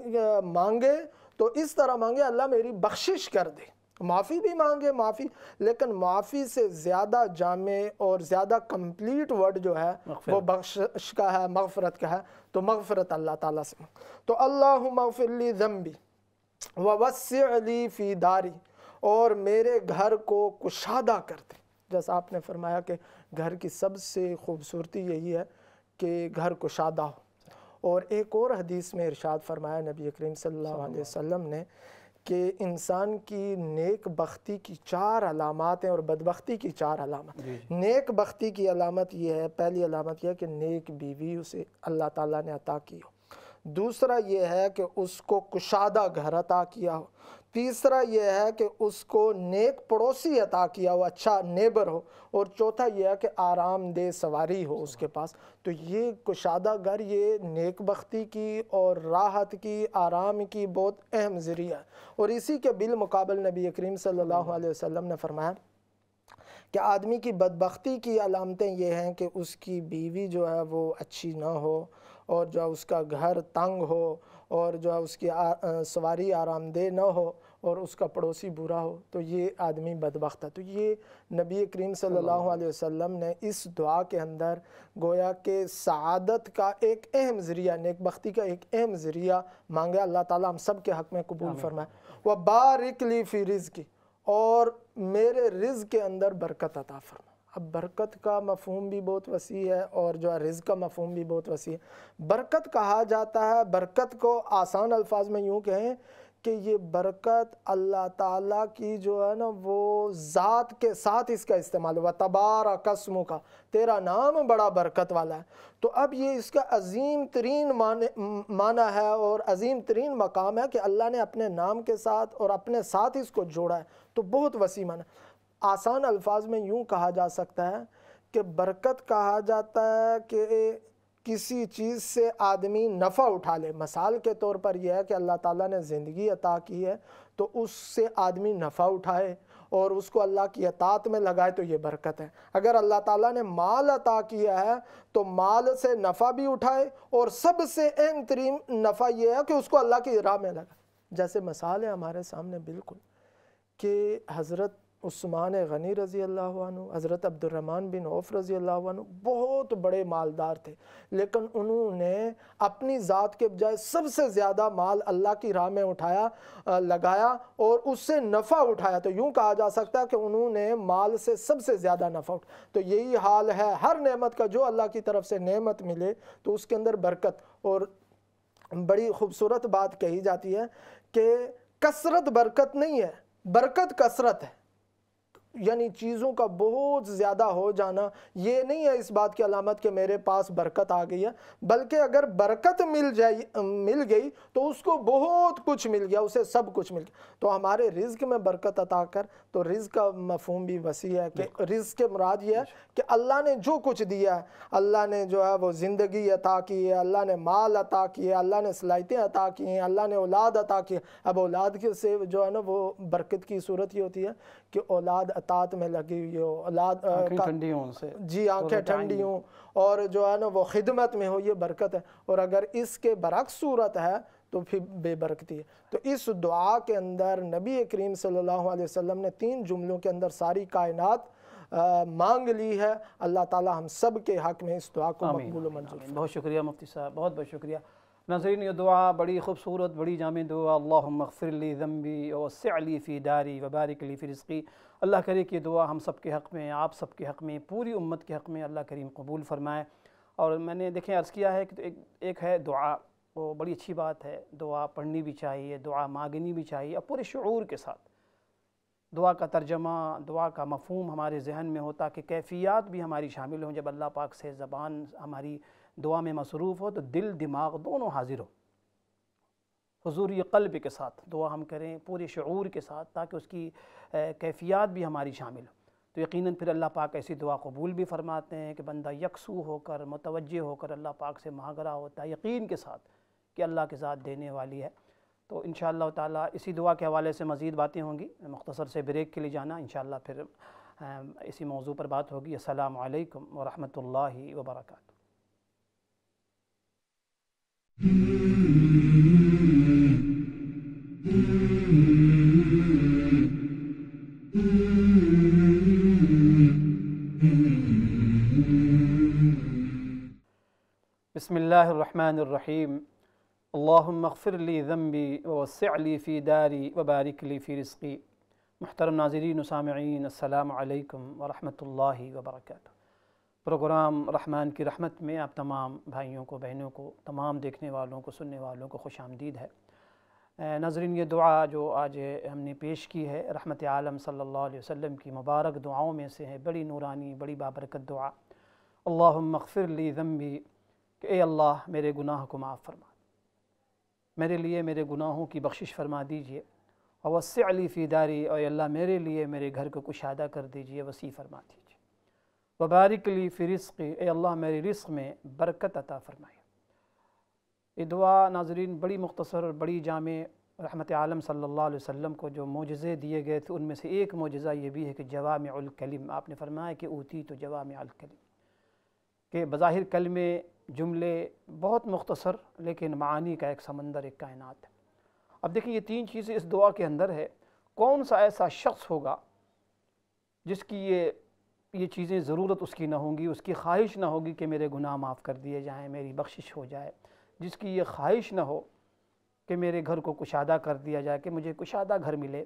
मांगे तो इस तरह मांगे अल्लाह मेरी बख्शिश कर दे माफ़ी भी मांगे माफ़ी लेकिन माफ़ी से ज़्यादा जाम और ज़्यादा कंप्लीट वर्ड जो है वो बख्श का है मगफरत का है तो मगफरत अल्लाह ताला से तो अल्लाह मगफिली जम्बी वसली फ़ी दारी और मेरे घर को कुशादा कर दे जैसा आपने फरमाया कि घर की सबसे खूबसूरती यही है कि घर कुशादा हो और एक और हदीस में इरशाद फरमाया नबी करीम सल्लल्लाहु अलैहि वसल्लम ने कि इंसान की नेक बख्ती की चार अलामत हैं और बदबख्ती की चार अलामत नेक बख्ती की अलामत यह है पहली अलामत यह है कि नेक बीवी उसे अल्लाह ताला ने अता की हो दूसरा ये है कि उसको कुशादा घर अता किया हो तीसरा ये है कि उसको नेक पड़ोसी अता किया हो अच्छा नेबर हो और चौथा ये है कि आरामदेह सवारी हो उसके पास तो ये कुशादा घर ये नेक बख्ती की और राहत की आराम की बहुत अहम ज़रिया है और इसी के मुकाबल नबी करीम सल्लल्लाहु अलैहि वसल्लम ने फरमाया कि आदमी की बदबख्ती की अलामतें ये हैं कि उसकी बीवी जो है वो अच्छी ना हो और जो है उसका घर तंग हो और जो है उसकी आ, आ, सवारी आरामदेह न हो और उसका पड़ोसी बुरा हो तो ये आदमी बदबخت है तो ये नबी करीम सल्लल्लाहु अलैहि वसल्लम ने इस दुआ के अंदर गोया के सदत का एक अहम ज़रिया नेकबख्ती का एक अहम ज़रिया मांगा अल्लाह ताला हम सब के हक़ में कबूल फरमाए व बारिकली फ़ी रिज़ की और मेरे रिज़ के अंदर बरकत अता फरमाए अब बरकत का मफहम भी बहुत वसी है और जो है रिज़ का मफहम भी बहुत वसी है बरकत कहा जाता है बरकत को आसान अल्फाज में यूँ कहें कि ये बरकत अल्लाह ताला की जो है ना वो ज़ात के साथ इसका इस्तेमाल हुआ तबारा कस्मों का तेरा नाम बड़ा बरकत वाला है तो अब ये इसका अजीम तरीन माने माना है और अजीम तरीन मकाम है कि अल्लाह ने अपने नाम के साथ और अपने साथ इसको जोड़ा है तो बहुत वसी माना आसान अल्फाज में यूं कहा जा सकता है कि बरकत कहा जाता है कि किसी चीज़ से आदमी नफ़ा उठा ले मिसाल के तौर पर यह है कि अल्लाह ताला ने ज़िंदगी अता की है तो उससे आदमी नफ़ा उठाए और उसको अल्लाह की अतात में लगाए तो ये बरकत है अगर अल्लाह ताला ने माल अता किया है तो माल से नफ़ा भी उठाए और सबसे अहम तरीन नफ़ा यह है कि उसको अल्लाह की राह में लगाए जैसे मिसाल है हमारे सामने बिल्कुल कि हज़रत उस्मान गनी रज़ी अल्लाह हज़रत अब्दुलरहमान बिन औफ रज़ी अल्लाह बहुत बड़े मालदार थे लेकिन उन्होंने अपनी ज़ात के बजाय सबसे ज़्यादा माल अल्लाह की राह में उठाया लगाया और उससे नफ़ा उठाया तो यूँ कहा जा सकता है कि उन्होंने माल से सबसे ज़्यादा नफ़ा उठाया तो यही हाल है हर नेमत का जो अल्लाह की तरफ से नेमत मिले तो उसके अंदर बरकत और बड़ी खूबसूरत बात कही जाती है कि कसरत बरकत नहीं है बरकत कसरत है यानी चीज़ों का बहुत ज़्यादा हो जाना ये नहीं है इस बात की अलामत कि मेरे पास बरकत आ गई है बल्कि अगर बरकत मिल जाए मिल गई तो उसको बहुत कुछ मिल गया उसे सब कुछ मिल गया तो हमारे रिज्क में बरकत अता कर तो रिज्क का मफहम भी वसी है कि रिज्क के मुराद ये है कि अल्लाह ने जो कुछ दिया है अल्लाह ने जो है वो ज़िंदगी अता की है अल्लाह ने माल अता किए अल्लाह ने सलाहितें अता की हैं अल्लाह ने औलाद अता की अब औलाद के से जो है ना वो बरकत की सूरत ही होती है कि औलाद अतात में लगी हुई हो औलाद ठंडी हो उनसे जी तो आंखें ठंडी हों और जो है ना वो खिदमत में हो ये बरकत है और अगर इसके बरक्स सूरत है तो फिर बेबरकती है तो इस दुआ के अंदर नबी करीम सल्लल्लाहु अलैहि वसल्लम ने तीन जुमलों के अंदर सारी कायनात मांग ली है अल्लाह ताला हम सब के हक में इस दुआ को मकबूल मंजूर बहुत शुक्रिया मुफ्ती साहब बहुत बहुत शुक्रिया नजरीन ये दुआ बड़ी खूबसूरत बड़ी जाम दुआ अल्लाह मगफ़रली ज़म्बी वसली फ़ी दारी वबारिकली फ़िरस्की अल्लाह करे कि दुआ हम सब के हक़ में आप सब के हक़ में पूरी उम्मत के हक़ में अल्लाह करीम कबूल फ़रमाए और मैंने देखें अर्ज़ किया है कि तो एक एक है दुआ वो बड़ी अच्छी बात है दुआ पढ़नी भी चाहिए दुआ मांगनी भी चाहिए और पूरे शुरू के साथ दुआ का तर्जमा दुआ का मफहम हमारे जहन में होता कि कैफियात भी हमारी शामिल हों जब अल्लाह पाक से ज़बान हमारी दुआ में मसरूफ़ हो तो दिल दिमाग दोनों हाजिर हो हजूरी कल्ब के साथ दुआ हम करें पूरे शुरू के साथ ताकि उसकी कैफियत भी हमारी शामिल हो तो यकीनन फिर अल्लाह पाक ऐसी दुआ कबूल भी फरमाते हैं कि बंदा यकसू होकर मुतवजह होकर अल्लाह पाक से महागरा होता है यकीन के साथ कि अल्लाह के साथ देने वाली है तो इन ताला इसी दुआ के हवाले से मज़ीद बातें होंगी मख्तसर से ब्रेक के लिए जाना इन फिर इसी मौजू पर बात होगी असलकम वरहमल वर्का بسم الله الرحمن الرحيم اللهم اغفر لي ذنبي ووسع لي في داري وبارك لي في رزقي محترم ناظرين وسامعين السلام عليكم ورحمة الله وبركاته प्रोग्राम रहमान की रहमत में आप तमाम भाइयों को बहनों को तमाम देखने वालों को सुनने वालों को खुश आमदीद है नजरिन ये दुआ जो आज हमने पेश की है रहमत आलम सल्लल्लाहु अलैहि वसल्लम की मुबारक दुआओं में से है बड़ी नूरानी बड़ी बाबरकत दुआ अल्लाह मगफ़िरली ज़म्बी कि ए अल्लाह मेरे गुनाह को माफ़ फरमा मेरे लिए मेरे गुनाहों की बख्शिश फरमा दीजिए और वस्से अली फ़ीदारी और अल्लाह मेरे लिए मेरे घर को कुशादा कर दीजिए वसी फरमा दीजिए वबारिकली फ़िरस्क़ी अल्लाह मेरी रिस्क में बरकत अता फ़रमाई ये दुआ नाजरीन बड़ी मुख्तसर और बड़ी जाम रहमत आलम सल्लल्लाहु अलैहि वसल्लम को जो मुजज़े दिए गए थे उनमें से एक मोजा ये भी है कि अलकलीम आपने फरमाया कि ऊती तो अलकलीम के बज़ाहिर कलमे जुमले बहुत मुख्तसर लेकिन मानी का एक समंदर एक कायनात है अब देखिए ये तीन चीज़ें इस दुआ के अंदर है कौन सा ऐसा शख्स होगा जिसकी ये ये चीज़ें ज़रूरत उसकी ना होंगी उसकी ख्वाहिश ना होगी कि मेरे गुनाह माफ़ कर दिए जाएँ मेरी बख्शिश हो जाए जिसकी ये ख्वाहिश ना हो कि मेरे घर को कुशादा कर दिया जाए कि मुझे कुशादा घर मिले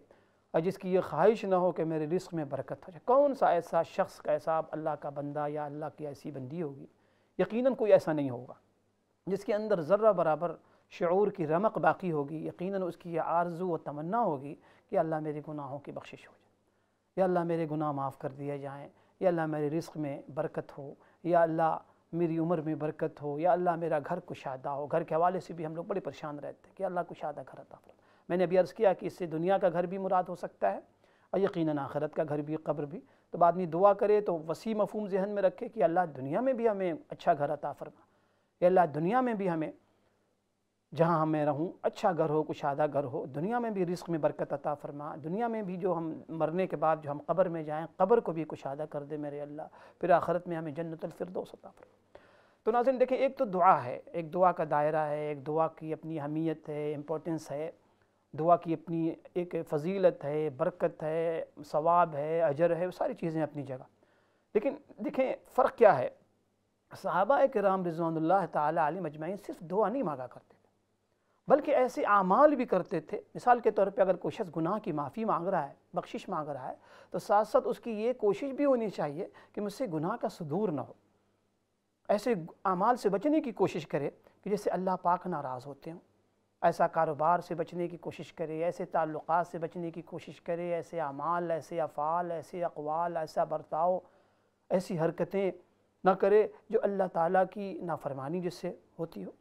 और जिसकी ये ख्वाहिश ना हो कि मेरे रिस्क में बरकत हो जाए कौन सा ऐसा शख्स का ऐसा अल्लाह का बंदा या अल्लाह की ऐसी बंदी होगी यकीनन कोई ऐसा नहीं होगा जिसके अंदर ज़र्रा बराबर शुरू की रमक बाकी होगी यकीनन उसकी ये आरजू व तमन्ना होगी कि अल्लाह मेरे गुनाहों की बख्शिश हो जाए या अल्लाह मेरे गुनाह माफ़ कर दिए जाएँ या अल्लाह मेरे रिस्क में बरकत हो या अल्लाह मेरी उम्र में बरकत हो या अल्लाह मेरा घर कुशादा हो घर के हवाले से भी हम लोग बड़े परेशान रहते हैं कि अल्लाह कुशादा घर अता फरमा मैंने अभी अर्ज़ किया कि इससे दुनिया का घर भी मुराद हो सकता है और यकीन आखरत का घर भी कब्र भी तो में दुआ करे तो वसी मफहूम जहन में रखे कि अल्लाह दुनिया में भी हमें अच्छा घर अता फरमा या अल्लाह दुनिया में भी हमें जहाँ मैं रहूँ अच्छा घर हो कुशादा घर हो दुनिया में भी रिस्क में बरकत अता फरमा दुनिया में भी जो हम मरने के बाद जो हम कब्र में जाएँ कब्र को भी कुशादा कर दे मेरे अल्लाह फिर आखरत में हमें जन्नतफरदोस अता फरमा तो नाजिन देखें एक तो दुआ है एक दुआ का दायरा है एक दुआ की अपनी अहमियत है इम्पोर्टेंस है दुआ की अपनी एक फजीलत है बरकत है सवाब है अजर है वो सारी चीज़ें अपनी जगह लेकिन देखें फ़र्क क्या है सहाबा राम रजवान तजमैन सिर्फ दुआ नहीं मांगा करते बल्कि ऐसे अमाल भी करते थे मिसाल के तौर पे अगर कोई शख्स गुनाह की माफ़ी मांग रहा है बख्शिश मांग रहा है तो साथ साथ उसकी ये कोशिश भी होनी चाहिए कि मुझसे गुनाह का सदूर ना हो ऐसे अमाल से बचने की कोशिश करे कि जैसे अल्लाह पाक नाराज़ होते हों ऐसा कारोबार से बचने की कोशिश करे ऐसे ताल्लुक से बचने की कोशिश करे ऐसे अमाल ऐसे अफ़ाल ऐसे अकवाल ऐसा बर्ताव ऐसी हरकतें ना करे जो अल्लाह ताला की नाफरमानी जिससे होती हो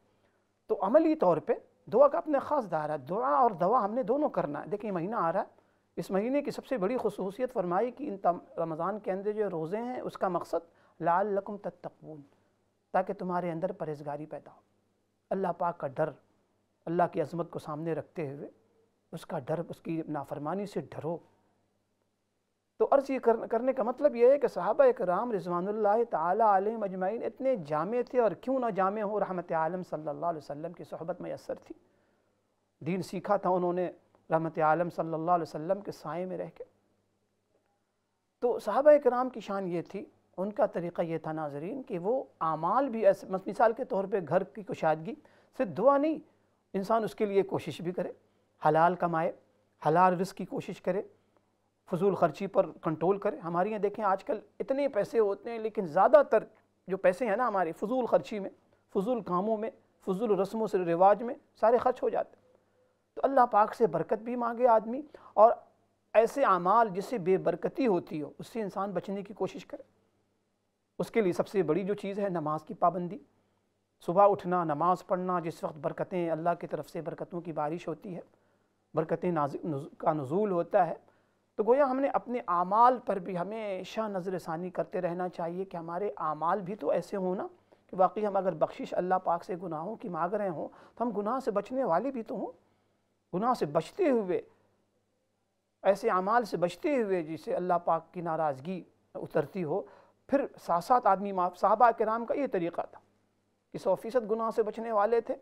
तो अमली तौर पर दुआ का अपने ख़ास दायरा दुआ और दवा हमने दोनों करना है देखिए महीना आ रहा है इस महीने की सबसे बड़ी खसूसियत फरमाई कि इन रमज़ान के अंदर जो रोज़े हैं उसका मकसद लाल लकुम तत्तकून ताकि तुम्हारे अंदर परहेजगारी पैदा हो अल्लाह पाक का डर अल्लाह की अजमत को सामने रखते हुए उसका डर उसकी नाफरमानी से डरो तो अर्ज़ ये कर, करने का मतलब ये है कि साहबा कराम रिजवानल्ला ताली अजमाइन इतने जामे थे और क्यों ना जामे हो रहमत आलम सल्ला वसम की सहबत मैसर थी दीन सीखा था उन्होंने रहमत आलम सल्ला वसम के साय में रह के तो साहबा कराम की शान ये थी उनका तरीक़ा ये था नाजरीन कि वो आमाल भी ऐसे मिसाल के तौर पर घर की कुशादगी सिर्फ दुआ नहीं इंसान उसके लिए कोशिश भी करे हलाल कमाए हलाल रिस्क की कोशिश करे फजूल खर्ची पर कंट्रोल करें हमारे यहाँ देखें आजकल इतने पैसे होते हैं लेकिन ज़्यादातर जो पैसे हैं ना हमारे फजूल खर्ची में फजूल कामों में फजूल रस्मों से रिवाज में सारे खर्च हो जाते तो अल्लाह पाक से बरकत भी मांगे आदमी और ऐसे अमाल जिससे बेबरकती होती हो उससे इंसान बचने की कोशिश करे उसके लिए सबसे बड़ी जो चीज़ है नमाज की पाबंदी सुबह उठना नमाज़ पढ़ना जिस वक्त बरकतें अल्लाह की तरफ से बरकतों की बारिश होती है बरकतें नाज का नज़ूल होता है तो गोया हमने अपने आमाल पर भी हमेशा नज़र षानी करते रहना चाहिए कि हमारे आमाल भी तो ऐसे हों ना कि वाकई हम अगर बख्शिश अल्लाह पाक से गुनाहों की मांग रहे हों तो हम गुनाह से बचने वाले भी तो हों गुनाह से बचते हुए ऐसे अमाल से बचते हुए जिसे अल्लाह पाक की नाराज़गी उतरती हो फिर साथ साथ आदमी माफ साहबा नाम का ये तरीक़ा था कि सौ फ़ीसद गुनाह से बचने वाले थे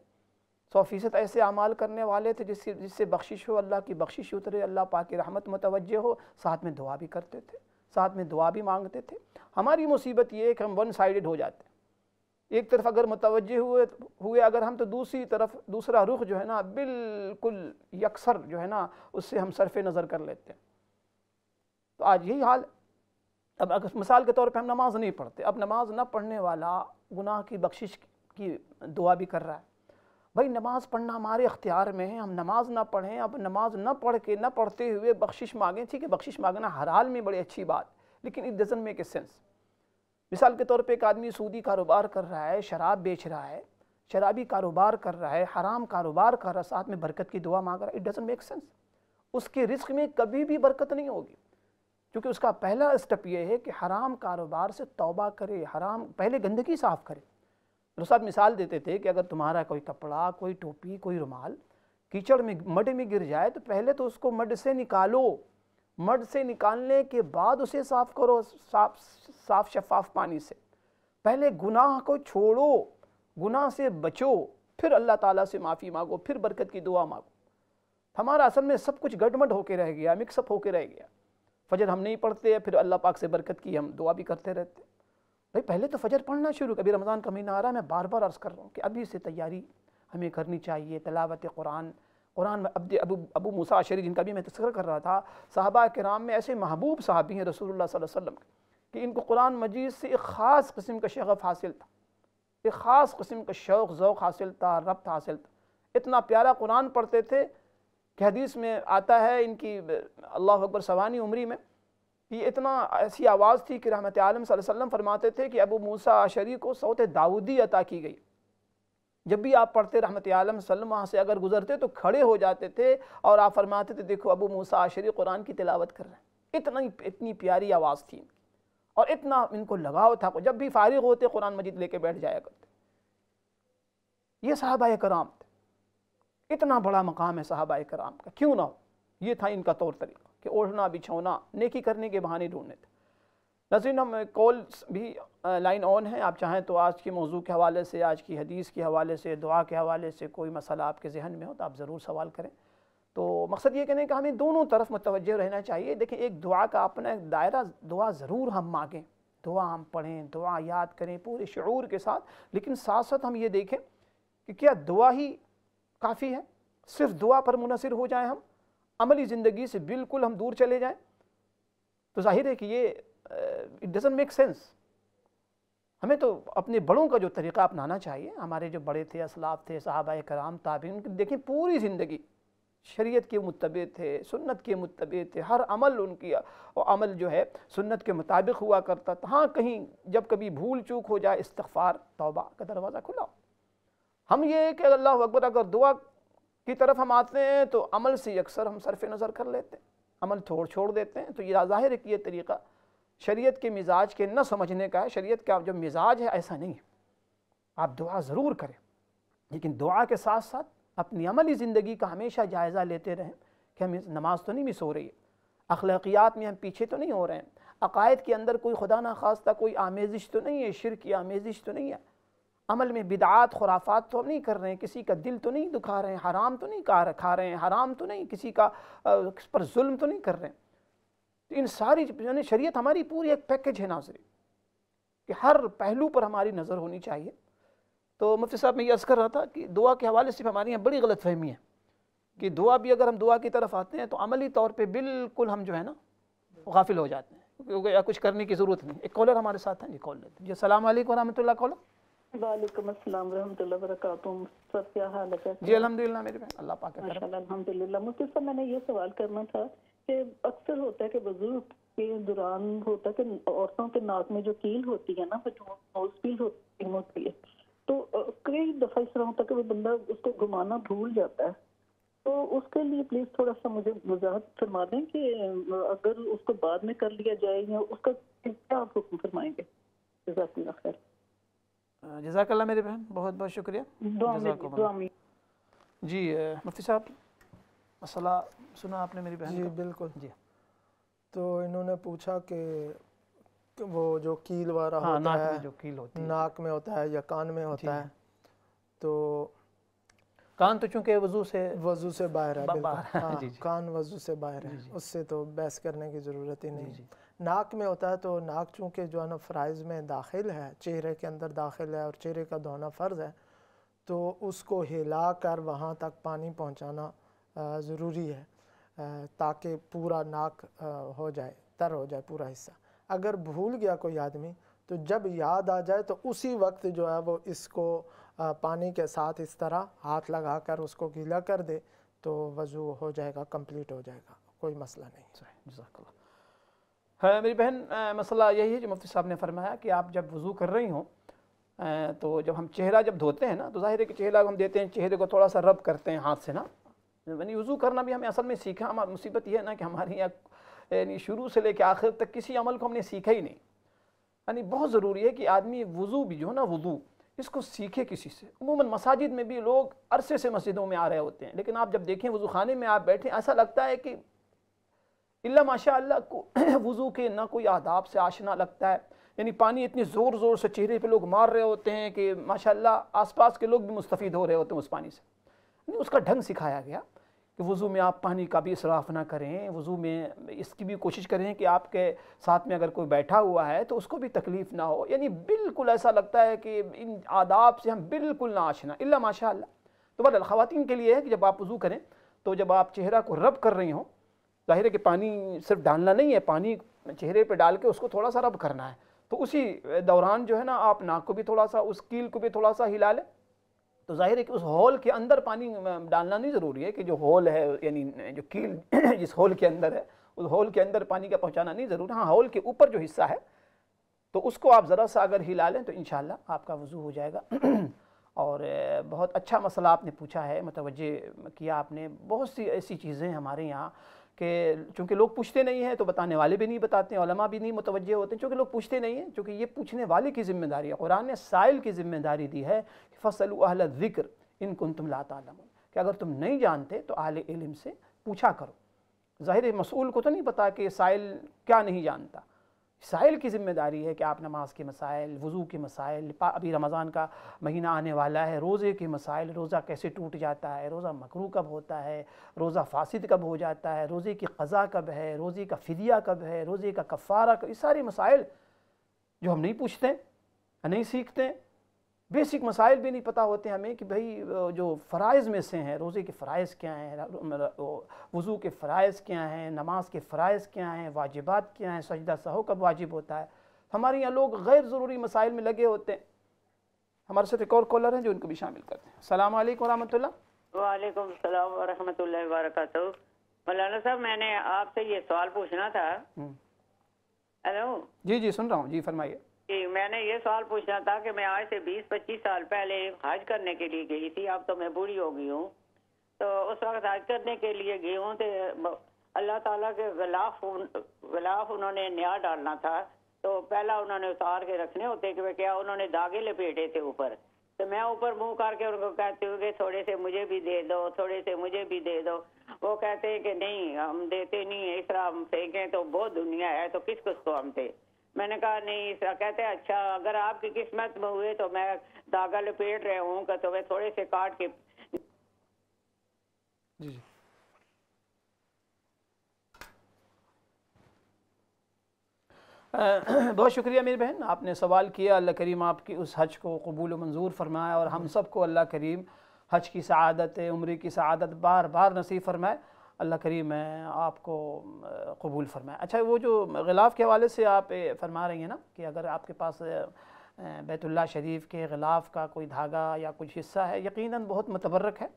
सौ फ़ीसद ऐसे अमाल करने वाले थे जिससे जिससे बख्शिश हो अल्लाह की बख्शिश उतरे अल्लाह पा की रहमत मुतवजह हो साथ में दुआ भी करते थे साथ में दुआ भी मांगते थे हमारी मुसीबत ये है कि हम वन साइड हो जाते एक तरफ अगर मुतवजह हुए हुए अगर हम तो दूसरी तरफ दूसरा रुख जो है ना बिल्कुल यकसर जो है ना उससे हम सरफ नज़र कर लेते हैं तो आज यही हाल अब अगर मिसाल के तौर पे हम नमाज़ नहीं पढ़ते अब नमाज़ ना पढ़ने वाला गुनाह की बख्शिश की दुआ भी कर रहा है भाई नमाज़ पढ़ना हमारे अख्तियार में है हम नमाज़ ना पढ़ें अब नमाज ना पढ़ के ना पढ़ते हुए बख्शिश मांगें ठीक है बख्शिश मांगना हर हाल में बड़ी अच्छी बात लेकिन it doesn't make a sense मिसाल के तौर पे एक आदमी सूदी कारोबार कर रहा है शराब बेच रहा है शराबी कारोबार कर रहा है हराम कारोबार कर रहा है साथ में बरकत की दुआ मांग रहा है इट डजन मेक सेंस उसके रिस्क में कभी भी बरकत नहीं होगी क्योंकि उसका पहला स्टेप ये है कि हराम कारोबार से तौबा करे हराम पहले गंदगी साफ़ करे साहब मिसाल देते थे कि अगर तुम्हारा कोई कपड़ा कोई टोपी कोई रुमाल कीचड़ में मड में गिर जाए तो पहले तो उसको मड से निकालो मड से निकालने के बाद उसे साफ़ करो साफ साफ शफाफ पानी से पहले गुनाह को छोड़ो गुनाह से बचो फिर अल्लाह ताला से माफ़ी मांगो फिर बरकत की दुआ मांगो हमारा असल में सब कुछ गडमड होके रह गया मिक्सअप होके रह गया फजर हम नहीं पढ़ते फिर अल्लाह पाक से बरकत की हम दुआ भी करते रहते भाई पहले तो फजर पढ़ना शुरू कभी रमज़ान का महीना आ रहा है मैं बार बार अर्ज़ कर रहा हूँ कि अभी से तैयारी हमें करनी चाहिए तलावत कुरान कुरान में अब अबू अबू मूसा शरी जिनका भी मैं तस्कर कर रहा था साहबा के राम में ऐसे महबूब साहबी हैं रसूल वसम के कि इनको कुरान मजीद से एक ख़ास कस्म का शगफ़ हासिल था एक ख़ास कस्म का शौक़ ज़ौक़ हासिल था रब्त हासिल था इतना प्यारा कुरान पढ़ते थे कि हदीस में आता है इनकी अल्लाह अकबर सवानी उम्री में ये इतना ऐसी आवाज़ थी कि रहमत आलम वसल्लम फरमाते थे कि अबू मूसा शरी को सौत दाऊदी अता की गई जब भी आप पढ़ते रहमत आलम वसल्लम वहाँ से अगर गुजरते तो खड़े हो जाते थे और आप फरमाते थे देखो अबू मूसा आशरी कुरान की तिलावत कर रहे हैं इतना इतनी प्यारी आवाज़ थी और इतना इनको लगाव था जब भी फारिग होते कुरान मजीद लेके बैठ जाया करते ये साहबा कराम थे इतना बड़ा मकाम है साहबा कराम का क्यों ना हो ये था इनका तौर तरीका कि ओढ़ना बिछोना नेकी करने के बहाने ढूंढने थे नजरिन हम कॉल भी लाइन ऑन है आप चाहें तो आज के मौजू के हवाले से आज की हदीस के हवाले से दुआ के हवाले से कोई मसला आपके जहन में हो तो आप ज़रूर सवाल करें तो मकसद ये कहने का हमें दोनों तरफ मतवजह रहना चाहिए देखें एक दुआ का अपना एक दायरा दुआ ज़रूर हम मांगें दुआ हम पढ़ें दुआ याद करें पूरे शूर के साथ लेकिन साथ साथ हम ये देखें कि क्या दुआ ही काफ़ी है सिर्फ दुआ पर मुनसर हो जाएँ हम अमली ज़िंदगी से बिल्कुल हम दूर चले जाएं तो जाहिर है कि ये इट डज़न मेक सेंस हमें तो अपने बड़ों का जो तरीक़ा अपनाना चाहिए हमारे जो बड़े थे असलाफ थे साहबा कराम ताबिन उनकी देखें पूरी ज़िंदगी शरीयत के मुतबे थे सुन्नत के मुतबे थे हर अमल उनकी और अमल जो है सुन्नत के मुताबिक हुआ करता था हाँ कहीं जब कभी भूल चूक हो जाए इस्तफ़ार तोबा का दरवाज़ा खुला हम ये कि अल्लाह अकबर अगर दुआ की तरफ हम आते हैं तो अमल से अक्सर हम सरफ नज़र कर लेते हैं अमल छोड़ छोड़ देते हैं तो ये ज़ाहिर है कि यह तरीक़ा शरीयत के मिजाज के न समझने का है शरीयत का जो मिजाज है ऐसा नहीं है आप दुआ ज़रूर करें लेकिन दुआ के साथ साथ अपनी अमली ज़िंदगी का हमेशा जायज़ा लेते रहें कि हम नमाज़ तो नहीं मिस हो रही है अखलाकियात में हम पीछे तो नहीं हो रहे हैं अकायद के अंदर कोई खुदा ना खास्ता कोई आमेजिश तो नहीं है शिर की आमेजिश तो नहीं है अमल में बिदात खुराफात तो हम नहीं कर रहे हैं किसी का दिल तो नहीं दुखा रहे हैं हराम तो नहीं खा खा रहे हैं हराम तो नहीं किसी का किस पर जुल्म तो नहीं कर रहे हैं तो इन सारी यानी शरीयत हमारी पूरी एक पैकेज है नाजरी कि हर पहलू पर हमारी नज़र होनी चाहिए तो मुफ्ती साहब मैं ये अर्ज़ कर रहा था कि दुआ के हवाले से हमारे यहाँ बड़ी गलत फहमी है कि दुआ भी अगर हम दुआ की तरफ आते हैं तो अमली तौर पर बिल्कुल हम जो है ना गाफिल हो जाते हैं क्योंकि कुछ करने की ज़रूरत नहीं एक कॉलर हमारे साथ हैं जी कॉल लेते जी असल वरहमल कॉलर वालेकुम अस्सलाम रहमतुल्लाह क्या हाल है जी अल्हम्दुलिल्लाह मेरे बहन अल्लाह पाक का सर मैंने ये सवाल करना था कि अक्सर होता है कि बुजुर्ग के दौरान होता है कि औरतों के नाक में जो कील होती है ना नोज पील होती है तो कई दफ़ा इस तरह होता है कि वो बंदा उसको घुमाना भूल जाता है तो उसके लिए प्लीज़ थोड़ा सा मुझे वजाहत फरमा दें कि अगर उसको बाद में कर लिया जाए या उसका क्या आप हुक्म फरमाएंगे जजाकल्ला खैर जजाकल्ला मेरी बहन बहुत बहुत शुक्रिया जी मुफ्ती साहब मसला सुना आपने मेरी बहन जी बिल्कुल जी तो इन्होंने पूछा कि वो जो कील वाला हाँ, होता है जो कील होती है नाक में होता है या कान में होता है तो कान तो चूंकि वजू से वजू से बाहर है बिल्कुल हाँ, कान वजू से बाहर है उससे तो बहस करने की ज़रूरत ही नहीं जी, जी। नाक में होता है तो नाक चूँकि जो है ना फ़्राइज में दाखिल है चेहरे के अंदर दाखिल है और चेहरे का धोना फ़र्ज़ है तो उसको हिला कर वहाँ तक पानी पहुँचाना ज़रूरी है ताकि पूरा नाक हो जाए तर हो जाए पूरा हिस्सा अगर भूल गया कोई आदमी तो जब याद आ जाए तो उसी वक्त जो है वो इसको पानी के साथ इस तरह हाथ लगा कर उसको गीला कर दे तो वज़ू हो जाएगा कंप्लीट हो जाएगा कोई मसला नहीं हाँ मेरी बहन मसला यही है जो मुफ्ती साहब ने फरमाया कि आप जब वज़ू कर रही हों तो जब हम चेहरा जब धोते हैं ना तो ज़ाहिर है कि चेहरा हम देते हैं चेहरे को थोड़ा सा रब करते हैं हाथ से ना यानी वज़ू करना भी हमें असल में सीखा हमारी मुसीबत यह है ना कि हमारे यहाँ यानी शुरू से लेकर आखिर तक किसी अमल को हमने सीखा ही नहीं यानी बहुत ज़रूरी है कि आदमी वज़ू भी जो है ना वज़ू इसको सीखे किसी से उमूमन मसाजिद में भी लोग अरसे से मस्जिदों में आ रहे होते हैं लेकिन आप जब देखें वज़ू खाने में आप बैठें ऐसा लगता है कि इल्ला माशा को वज़ू के ना कोई आदाब से आशना लगता है यानी पानी इतनी ज़ोर ज़ोर से चेहरे पे लोग मार रहे होते हैं कि माशाल्लाह आसपास के लोग भी मुस्तफ़ हो रहे होते हैं उस पानी से उसका ढंग सिखाया गया कि वज़ू में आप पानी का भी इसराफ ना करें वज़ू में इसकी भी कोशिश करें कि आपके साथ में अगर कोई बैठा हुआ है तो उसको भी तकलीफ़ ना हो यानी बिल्कुल ऐसा लगता है कि इन आदाब से हम बिल्कुल ना आशना इल्ला माशा तो बल ख़वान के लिए है कि जब आप वज़ू करें तो जब आप चेहरा को रब कर रही हों जाहिर है कि पानी सिर्फ डालना नहीं है पानी चेहरे पर डाल के उसको थोड़ा सा रब करना है तो उसी दौरान जो है ना आप नाक को भी थोड़ा सा उस कील को भी थोड़ा सा हिला लें तो जाहिर है कि उस हॉल के अंदर पानी डालना नहीं ज़रूरी है कि जो हॉल है यानी जो कील जिस हॉल के अंदर है उस हॉल के अंदर पानी का पहुँचाना नहीं ज़रूरी हाँ हॉल के ऊपर जो हिस्सा है तो उसको आप ज़रा सा अगर हिला लें तो इन आपका वज़ू हो जाएगा और बहुत अच्छा मसला आपने पूछा है मतवजह किया आपने बहुत सी ऐसी चीज़ें हमारे यहाँ कि चूँकि लोग पूछते नहीं हैं तो बताने वाले भी नहीं बताते हैं भी नहीं मुतवजह होते हैं चूँकि लोग पूछते नहीं हैं चूँकि ये पूछने वाले की जिम्मेदारी है कुरान ने साइल की जिम्मेदारी दी है कि फसल अहल ज़िक्र इन कन तुम लातम कि अगर तुम नहीं जानते तो आल इलम से पूछा करो ज़ाहिर मसूल को तो नहीं पता कि साइल क्या नहीं जानता साइल की जिम्मेदारी है कि आप नमाज के मसाइल वज़ू के मसाइल अभी रमज़ान का महीना आने वाला है रोज़े के मसाइल रोज़ा कैसे टूट जाता है रोज़ा मकरू कब होता है रोज़ा फासिद कब हो जाता है रोज़े की क़ज़ा कब है रोज़े का फ़िदिया कब है रोज़े का कफ़ारा कब ये सारे मसाइल जो हम नहीं पूछते नहीं सीखते बेसिक मसाइल भी नहीं पता होते हमें कि भाई जो फ़राइज़ में से हैं रोज़े के फ़राइज़ क्या हैं वज़ू के फ़राइज़ क्या हैं नमाज के फ़राइज़ क्या हैं वाजिबात क्या हैं सजदा सहो कब वाजिब होता है हमारे यहाँ लोग गैर ज़रूरी मसाइल में लगे होते हैं हमारे साथ एक और कॉलर हैं जो उनको भी शामिल करते हैं सलाम वरहमल वालेकुम सलाम वरहमतुल्लाह वरक मौलाना साहब मैंने आपसे ये सवाल पूछना था हम्म। हेलो जी जी सुन रहा हूँ जी फरमाइए जी मैंने ये सवाल पूछना था कि मैं आज से 20-25 साल पहले हज करने के लिए गई थी अब तो मैं बूढ़ी हो गई हूँ तो उस वक्त हज करने के लिए गई हूँ तो अल्लाह ताला के गलाफ गलाफ उन्होंने न्याय डालना था तो पहला उन्होंने उतार के रखने होते कि क्या उन्होंने दागे लपेटे थे ऊपर तो मैं ऊपर मुंह करके उनको कहती हूँ कि थोड़े से मुझे भी दे दो थोड़े से मुझे भी दे दो वो कहते हैं कि नहीं हम देते नहीं इस तरह हम फेंकें तो बहुत दुनिया है तो किस किस को हम दे मैंने कहा नहीं कहते अच्छा अगर आपकी किस्मत में हुए तो मैं धागा लपेट रहे हूँ तो मैं थोड़े से काट के जी जी बहुत शुक्रिया मेरी बहन आपने सवाल किया अल्लाह करीम आपकी उस हज को कबूल मंजूर फरमाया और हम सब को अल्लाह करीम हज की शहादत उम्र की शहादत बार बार नसीब फरमाए अल्लाह करीम आपको कबूल फरमाएँ अच्छा वो जो गिलाफ़ के हवाले से आप फरमा रही हैं ना कि अगर आपके पास बैतुल्ला शरीफ के गिलाफ़ का कोई धागा या कुछ हिस्सा है यकीनन बहुत मतबरक है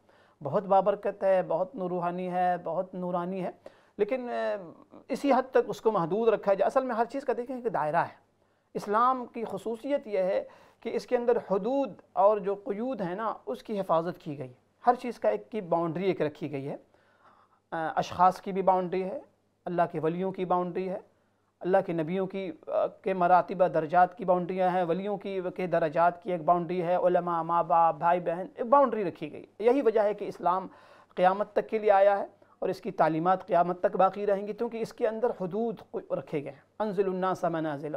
बहुत बाबरकत है बहुत नूरूहानी है बहुत नूरानी है लेकिन इसी हद तक उसको महदूद रखा जाए असल में हर चीज़ का देखें कि दायरा है इस्लाम की खसूसियत यह है कि इसके अंदर हदूद और जो क्यूद है ना उसकी हिफाजत की गई हर चीज़ का एक की बाउंड्री एक रखी गई है अशखास की भी बाउंड्री है अल्लाह के वलियों की बाउंड्री है अल्लाह के नबियों की के मरातब दर्जात की बाउंड्रियाँ हैं वलियों की के दर्जात की एक बाउंड्री है उलमा माँ बाप भाई बहन एक बाउंड्री रखी गई यही वजह है कि इस्लाम क़्यामत तक के लिए आया है और इसकी तालीमत क़्यामत तक बाकी रहेंगी क्योंकि इसके अंदर हदूद रखे गए हैं अनजिलन्ना समनाजिल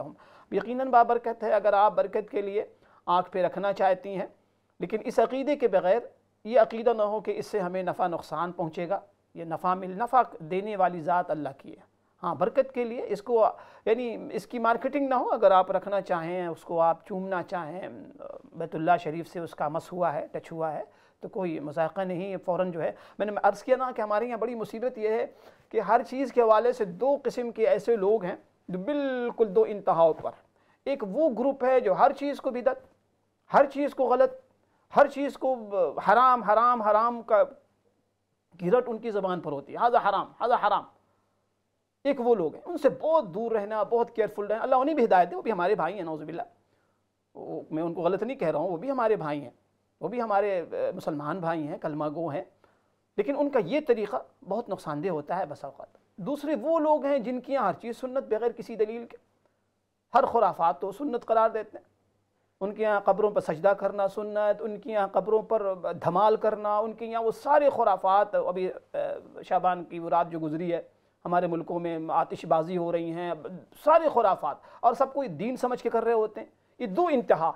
यकीन बाबरकत है अगर आप बरकत के लिए आँख पे रखना चाहती हैं लेकिन इस अकीदे के बग़ैर ये अकीदा ना हो कि इससे हमें नफ़ा नुकसान पहुँचेगा ये नफ़ा मिल नफ़ा देने वाली ज़ात अल्लाह की है हाँ बरकत के लिए इसको यानी इसकी मार्केटिंग ना हो अगर आप रखना चाहें उसको आप चूमना चाहें बैतुल्ला शरीफ से उसका मस हुआ है टच हुआ है तो कोई मजाक नहीं है फ़ौर जो है मैंने अर्ज़ किया ना कि हमारे यहाँ बड़ी मुसीबत यह है कि हर चीज़ के हवाले से दो किस्म के ऐसे लोग हैं जो बिल्कुल दो इंतहाओं पर एक वो ग्रुप है जो हर चीज़ को बिदत हर चीज़ को गलत हर चीज़ को हराम हराम हराम का गिरट उनकी ज़बान पर होती है हाजा हराम हाजा हराम एक वो लोग हैं उनसे बहुत दूर रहना बहुत केयरफुल रहना अल्लाह उन्हें भी हिदायत है वो भी हमारे भाई हैं नौजबिल्ला मैं उनको गलत नहीं कह रहा हूँ वो भी हमारे भाई हैं वो भी हमारे मुसलमान भाई हैं कलमा गो हैं लेकिन उनका ये तरीक़ा बहुत नुकसानदेह होता है बसा अवत दूसरे वो लोग हैं जिनकी यहाँ हर चीज़ सुन्नत बगैर किसी दलील के हर खुराफात तो सुन्नत करार देते हैं उनके यहाँ कब्रों पर सजदा करना सुन्नत उनके यहाँ कब्रों पर धमाल करना उनके यहाँ वो सारे खुराफात अभी शाबान की वो रात जो गुजरी है हमारे मुल्कों में आतिशबाजी हो रही हैं सारे खुराफात और सब कोई दीन समझ के कर रहे होते हैं ये दो इंतहा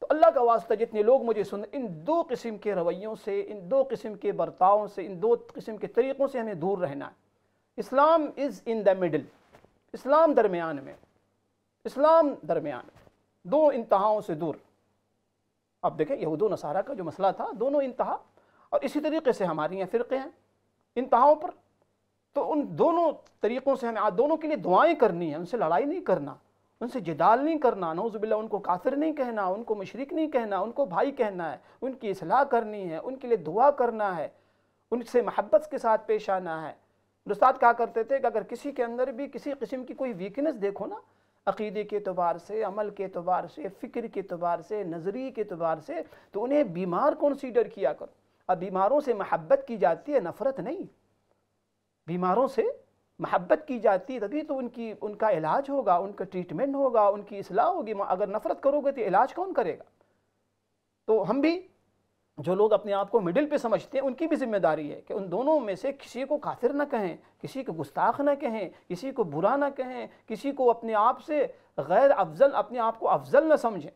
तो अल्लाह का वास्ता जितने लोग मुझे सुन इन दो किस्म के रवैयों से इन दो किस्म के बर्तावों से इन दो किस्म के तरीक़ों से हमें दूर रहना है Islam is in the middle Islam दरमियान में इस्लाम दरमियान में दो इंतहाओं से दूर अब देखें यहूद नसारा का जो मसला था दोनों इंतहा और इसी तरीके से हमारे यहाँ फ़िरक़े हैं इंतहाओं पर तो उन दोनों तरीक़ों से हमें आज दोनों के लिए दुआएं करनी है उनसे लड़ाई नहीं करना उनसे जिदाल नहीं करना नौजुबिल्ला उनको काफिर नहीं कहना उनको मशरक नहीं कहना उनको भाई कहना है उनकी असलाह करनी है उनके लिए दुआ करना है उनसे महब्बत के साथ पेश आना है उस्ताद कहा करते थे कि अगर किसी के अंदर भी किसी किस्म की कोई वीकनेस देखो ना अक़ीदे के अतबार से अमल के अतबार से फ़िक्र के अतबार से नज़रिए के अतबार से तो उन्हें बीमार कंसीडर किया करो अब बीमारों से महब्बत की जाती है नफ़रत नहीं बीमारों से महब्बत की जाती है तभी तो उनकी उनका इलाज होगा उनका ट्रीटमेंट होगा उनकी असलाह होगी अगर नफ़रत करोगे तो इलाज कौन करेगा तो हम भी जो लोग अपने आप को मिडिल पे समझते हैं उनकी भी जिम्मेदारी है कि उन दोनों में से किसी को काफिर ना कहें किसी को गुस्ताख ना कहें किसी को बुरा ना कहें किसी को अपने आप से गैर अफजल अपने आप को अफजल ना समझें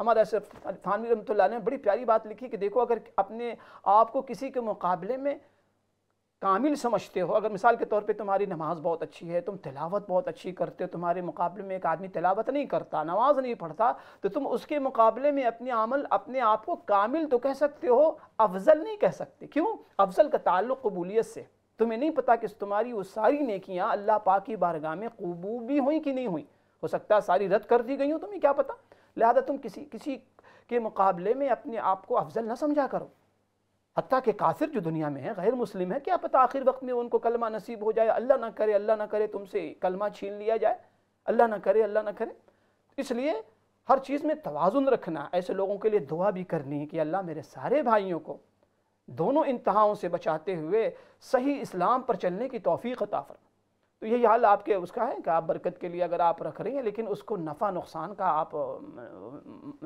हमारे ऐसे थानवी रमत ने बड़ी प्यारी बात लिखी कि देखो अगर अपने आप को किसी के मुकाबले में कामिल समझते हो अगर मिसाल के तौर पे तुम्हारी नमाज बहुत अच्छी है तुम तिलावत बहुत अच्छी करते हो तुम्हारे मुकाबले में एक आदमी तिलावत नहीं करता नमाज नहीं पढ़ता तो तुम उसके मुकाबले में अपने अमल अपने आप को कामिल तो कह सकते हो अफजल नहीं कह सकते क्यों अफजल का ताल्लुक कबूलियत से तुम्हें नहीं पता कि तुम्हारी वो सारी नेकियाँ अल्लाह पाक की बारगाह में कबू भी हुई कि नहीं हुई हो सकता है सारी रद्द कर दी गई हो तुम्हें क्या पता लिहाजा तुम किसी किसी के मुकाबले में अपने आप को अफजल ना समझा करो हती के कासिर जो दुनिया में है गैर मुस्लिम है क्या पता आखिर वक्त में उनको कलमा नसीब हो जाए अल्लाह ना करे अल्लाह ना करे तुमसे कलमा छीन लिया जाए अल्लाह ना करे अल्लाह ना करे इसलिए हर चीज़ में तोज़ुन रखना ऐसे लोगों के लिए दुआ भी करनी कि अल्लाह मेरे सारे भाइयों को दोनों इंतहाओं से बचाते हुए सही इस्लाम पर चलने की तोफ़ी ताफ़र तो यही हाल आपके उसका है कि आप बरकत के लिए अगर आप रख रहे हैं लेकिन उसको नफ़ा नुकसान का आप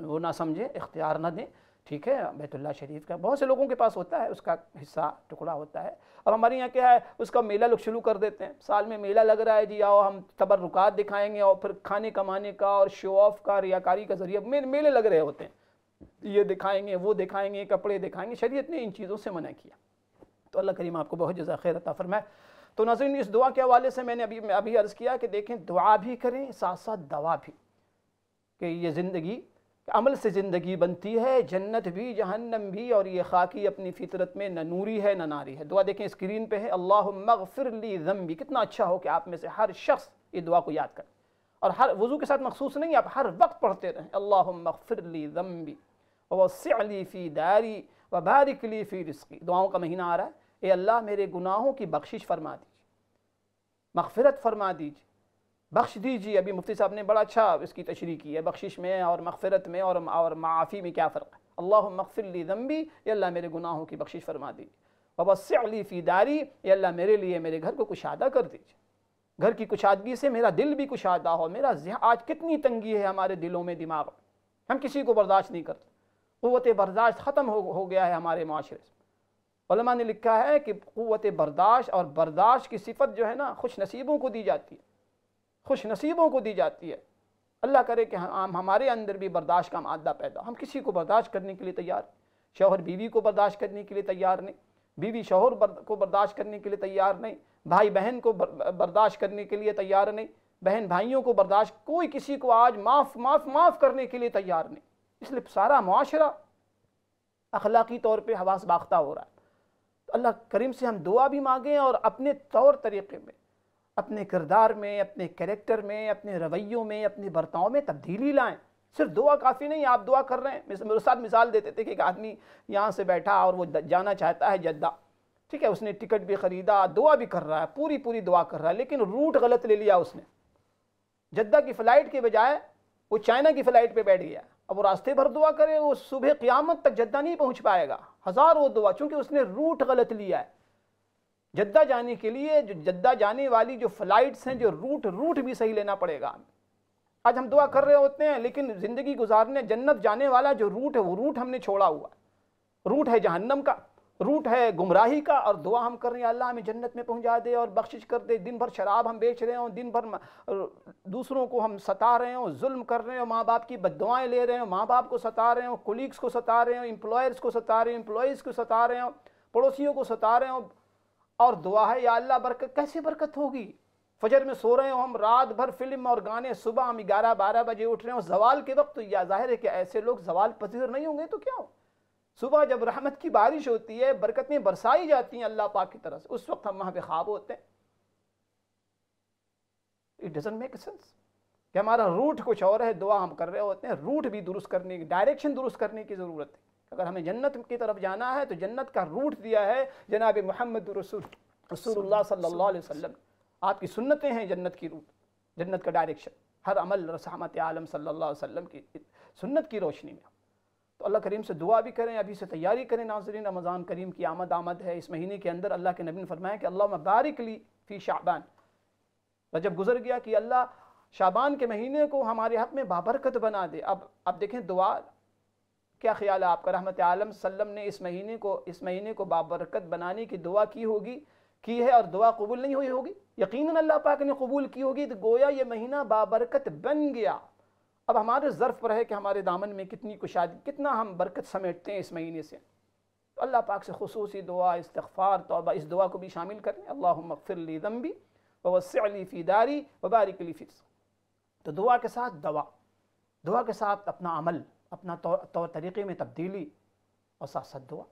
वो ना समझें इख्तियार ना दें ठीक है बैतुल्ला शरीफ का बहुत से लोगों के पास होता है उसका हिस्सा टुकड़ा होता है अब हमारे यहाँ क्या है उसका मेला लोग शुरू कर देते हैं साल में मेला लग रहा है जी आओ हम तबरुकात दिखाएंगे और फिर खाने कमाने का और शो ऑफ का रियाकारी का ज़रिए मे, मेले लग रहे होते हैं ये दिखाएंगे वो दिखाएंगे कपड़े दिखाएंगे शरीय ने इन चीज़ों से मना किया तो अल्लाह करीम आपको बहुत जजा खैर फिर मैं तो नजर इस दुआ के हवाले से मैंने अभी अभी अर्ज़ किया कि देखें दुआ भी करें साथ साथ दवा भी कि ये ज़िंदगी अमल से ज़िंदगी बनती है जन्नत भी जहन्नम भी और ये खाकी अपनी फितरत में न नूरी है न नारी है दुआ देखें स्क्रीन पे है अल्लाह मगफिरली ज़म्बी कितना अच्छा हो कि आप में से हर शख्स ये दुआ को याद करें और हर वज़ू के साथ मखसूस नहीं आप हर वक्त पढ़ते रहें अल्लाह मगफिरली ज़म्बी वसली फ़ी दारी व बारिकली फ़ी रिस्की दुआओं का महीना आ रहा है ए अल्लाह मेरे गुनाहों की बख्शिश फरमा दीजिए मगफिरत फरमा दीजिए बख्श दीजिए अभी मुफ्ती साहब ने बड़ा अच्छा इसकी तशरी की है बख्शिश में और मगफरत में और और माफ़ी में क्या फ़र्क है अल्लाह मगफिली जम्बी ये अल्लाह मेरे गुनाहों की बख्शिश फरमा दीजिए वबस अली फ़ीदारी ये अल्लाह मेरे लिए मेरे घर को कुशादा कर दीजिए घर की कुशादगी से मेरा दिल भी कुशादा हो मेरा आज कितनी तंगी है हमारे दिलों में दिमाग में हम किसी को बर्दाश्त नहीं करते क़वत बर्दाश्त ख़त्म हो, हो गया है हमारे माशरे सेमा ने लिखा है कि क़वत बर्दाश्त और बर्दाश्त की सिफत जो है ना खुश नसीबों को दी जाती है खुश नसीबों को दी जाती है अल्लाह करे कि हम हमारे अंदर भी बर्दाश्त का मादा पैदा हम किसी को बर्दाश्त करने के लिए तैयार शोहर बीवी को बर्दाश्त करने के लिए तैयार नहीं बीवी शोहर को बर्दाश्त करने के लिए तैयार नहीं भाई बहन को बर्दाश्त करने के लिए तैयार नहीं बहन भाइयों को बर्दाश्त कोई किसी को आज माफ़ माफ़ माफ़ करने के लिए तैयार नहीं इसलिए सारा माशरा अखलाकी तौर पर हवास बाख्ता हो रहा है तो अल्लाह करीम से हम दुआ भी मांगें और अपने तौर तरीक़े में अपने किरदार में अपने कैरेक्टर में अपने रवैयों में अपने बर्ताव में तब्दीली लाएं सिर्फ दुआ काफ़ी नहीं आप दुआ कर रहे हैं मेरे साथ मिसाल देते थे कि एक आदमी यहाँ से बैठा और वो जाना चाहता है जद्दा ठीक है उसने टिकट भी ख़रीदा दुआ भी कर रहा है पूरी पूरी दुआ कर रहा है लेकिन रूट गलत ले लिया उसने जद्दा की फ़्लाइट के बजाय वो चाइना की फ़्लाइट पर बैठ गया अब वो रास्ते भर दुआ करे वो सुबह क़्यामत तक जद्दा नहीं पहुँच पाएगा हज़ार वो दुआ चूँकि उसने रूट गलत लिया है जद्दा जाने के लिए जो जद्दा जाने वाली जो फ्लाइट्स हैं जो रूट रूट भी सही लेना पड़ेगा आज हम दुआ कर रहे होते हैं लेकिन ज़िंदगी गुजारने जन्नत जाने वाला जो रूट है वो रूट हमने छोड़ा हुआ रूट है जहन्नम का रूट है गुमराही का और दुआ हम कर रहे हैं अल्लाह हमें जन्नत में पहुंचा दे और बख्शिश कर दे दिन भर शराब हम बेच रहे हों दिन भर दूसरों को हम सता रहे हों जुल्म कर रहे हों माँ बाप की बदवाएँ ले रहे हों माँ बाप को सता रहे हों कोलीग्स को सता रहे हों इम्प्लॉयर्स को सता रहे हों इम्प्लॉयज़ को सता रहे हों पड़ोसियों को सता रहे हों और दुआ है या अल्लाह बरकत कैसे बरकत होगी फजर में सो रहे हो हम रात भर फिल्म और गाने सुबह हम ग्यारह बारह बजे उठ रहे हो जवाल के वक्त तो या जाहिर है कि ऐसे लोग जवाल पसीर नहीं होंगे तो क्या हो सुबह जब रहमत की बारिश होती है बरकतें बरसाई जाती हैं अल्लाह पाक की तरफ से उस वक्त हम वहाँ पे ख्वाब होते हैं इट डजेंट मेक सेंस कि हमारा रूट कुछ और है दुआ हम कर रहे होते हैं रूट भी दुरुस्त करने की डायरेक्शन दुरुस्त करने की ज़रूरत है अगर हमें जन्नत की तरफ जाना है तो जन्नत का रूट दिया है जनाब मोहम्मद रसूल रसूलुल्लाह सल्लल्लाहु अलैहि वसल्लम आपकी सुन्नतें हैं जन्नत की रूट जन्नत का डायरेक्शन हर अमल रसामत आलम सल्ला वसलम की सुन्नत की रोशनी में तो अल्लाह करीम से दुआ भी करें अभी से तैयारी करें नाजरीन रमज़ान करीम की आमद आमद है इस महीने के अंदर अल्लाह के नबीन फरमाएँ फरमाया कि अल्लाह बारिक ली फ़ी शाबान रजब गुजर गया कि अल्लाह शाबान के महीने को हमारे हक में बाबरकत बना दे अब अब देखें दुआ क्या ख्याल है आपका रहमत आलम सल्लम ने इस महीने को इस महीने को बाबरकत बनाने की दुआ की होगी की है और दुआ कबूल नहीं हुई होगी यकीन अल्लाह पाक ने कबूल की होगी तो गोया ये महीना बाबरकत बन गया अब हमारे ज़र्फ़ पर है कि हमारे दामन में कितनी कुशाद कितना हम बरकत समेटते हैं इस महीने से तो अल्लाह पाक से खसूस दुआ इस्तफ़ार तोबा इस दुआ को भी शामिल करें अल्लाह मकफ़िरली दम्बी वसली वबारिकली फिर तो दुआ के साथ दवा दुआ के साथ अपना अमल अपना तौर तरीक़े में तब्दीली और साथ साथ दुआ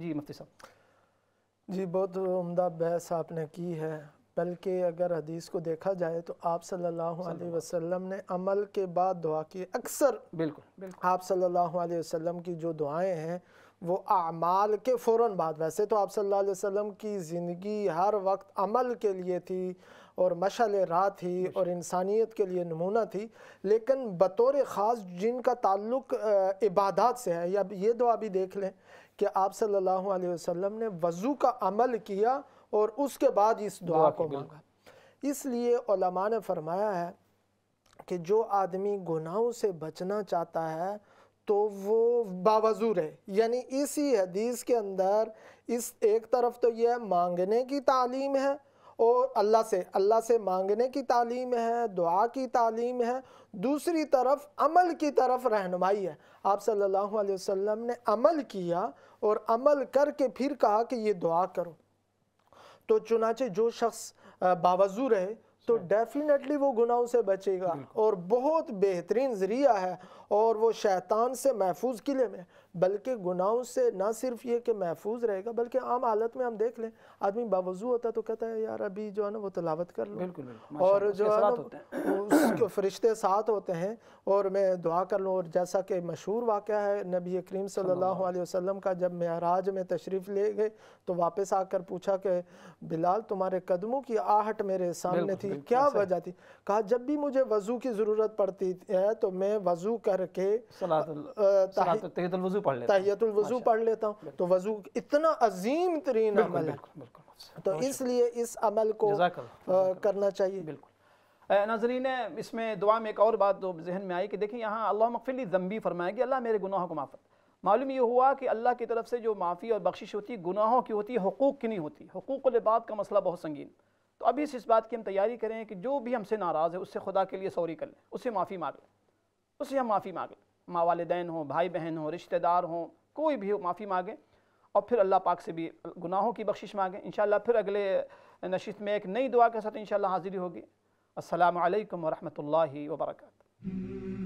जी मुफ्ती साहब जी बहुत उम्दा बहस आपने की है बल्कि अगर हदीस को देखा जाए तो आप सल्लल्लाहु अलैहि वसल्लम ने अमल के बाद दुआ की अक्सर बिल्कुल, बिल्कुल आप सल्लल्लाहु अलैहि वसल्लम की जो दुआएं हैं वो अमाल के फ़ौर बाद वैसे तो आप सल्लल्लाहु अलैहि वसल्लम की ज़िंदगी हर वक्त अमल के लिए थी और मशाल राह थी और इंसानियत के लिए नमूना थी लेकिन बतौर ख़ास जिनका ताल्लुक इबादत से है या ये दुआ भी देख लें कि आप सल्लल्लाहु अलैहि वसल्लम ने वज़ू का अमल किया और उसके बाद इस दुआ, दुआ को मांगा इसलिए ने फरमाया है कि जो आदमी गुनाहों से बचना चाहता है तो वो बावजूर है यानी इसी हदीस के अंदर इस एक तरफ तो यह मांगने की तालीम है और अल्लाह से अल्लाह से मांगने की तालीम है दुआ की तालीम है दूसरी तरफ अमल की तरफ रहनुमाई है आप सल्लल्लाहु अलैहि वसल्लम ने अमल किया और अमल करके फिर कहा कि ये दुआ करो तो चुनाचे जो शख्स बावजू रहे तो डेफिनेटली वो गुनाहों से बचेगा और बहुत बेहतरीन ज़रिया है और वो शैतान से महफूज किले में बल्कि गुनाहों से ना सिर्फ ये कि महफूज रहेगा बल्कि आम हालत में हम देख लें आदमी बावजू होता तो कहता है यार अभी जो है ना वो तलावत कर लो बिल्कुल, बिल्कुल और जो है ना उसके फरिश्ते साथ होते हैं और मैं दुआ कर लूँ और जैसा कि मशहूर वाक़ है नबी करीम सल्लल्लाहु अलैहि वसल्लम का जब महराज में तशरीफ़ ले गए तो वापस आकर पूछा कि बिलाल तुम्हारे कदमों की आहट मेरे सामने थी क्या वजह थी कहा जब भी मुझे वज़ू की ज़रूरत पड़ती है तो मैं वज़ू करके पढ़ लेता तहियतुल वजू पढ़ लेता हूँ तो वजू इतना अजीम तरीन अमल है तो इसलिए इस अमल को करना चाहिए बिल्कुल नाजरीन इसमें दुआ में एक और बात तो जहन में आई कि देखिए यहाँ अल्लाह मफिली जम्बी फरमाया कि अल्लाह मेरे गुनाहों को माफ़ मालूम ये हुआ कि अल्लाह की तरफ से जो माफ़ी और बख्शिश होती है गुनाहों की होती है हकूक़ की नहीं होती हकूक़ लिबाद का मसला बहुत संगीन तो अभी इस बात की हम तैयारी करें कि जो भी हमसे नाराज़ है उससे खुदा के लिए सॉरी कर लें उससे माफ़ी मांग लें उससे हम माफ़ी मांग लें माँ वालदेन हों भाई बहन हों रिश्तेदार हों कोई भी हो माफ़ी मांगे और फिर अल्लाह पाक से भी गुनाहों की बख्शिश मांगे इन फिर अगले नशित में एक नई दुआ के साथ इन हाज़िरी होगी असलकम वरहमल वर्का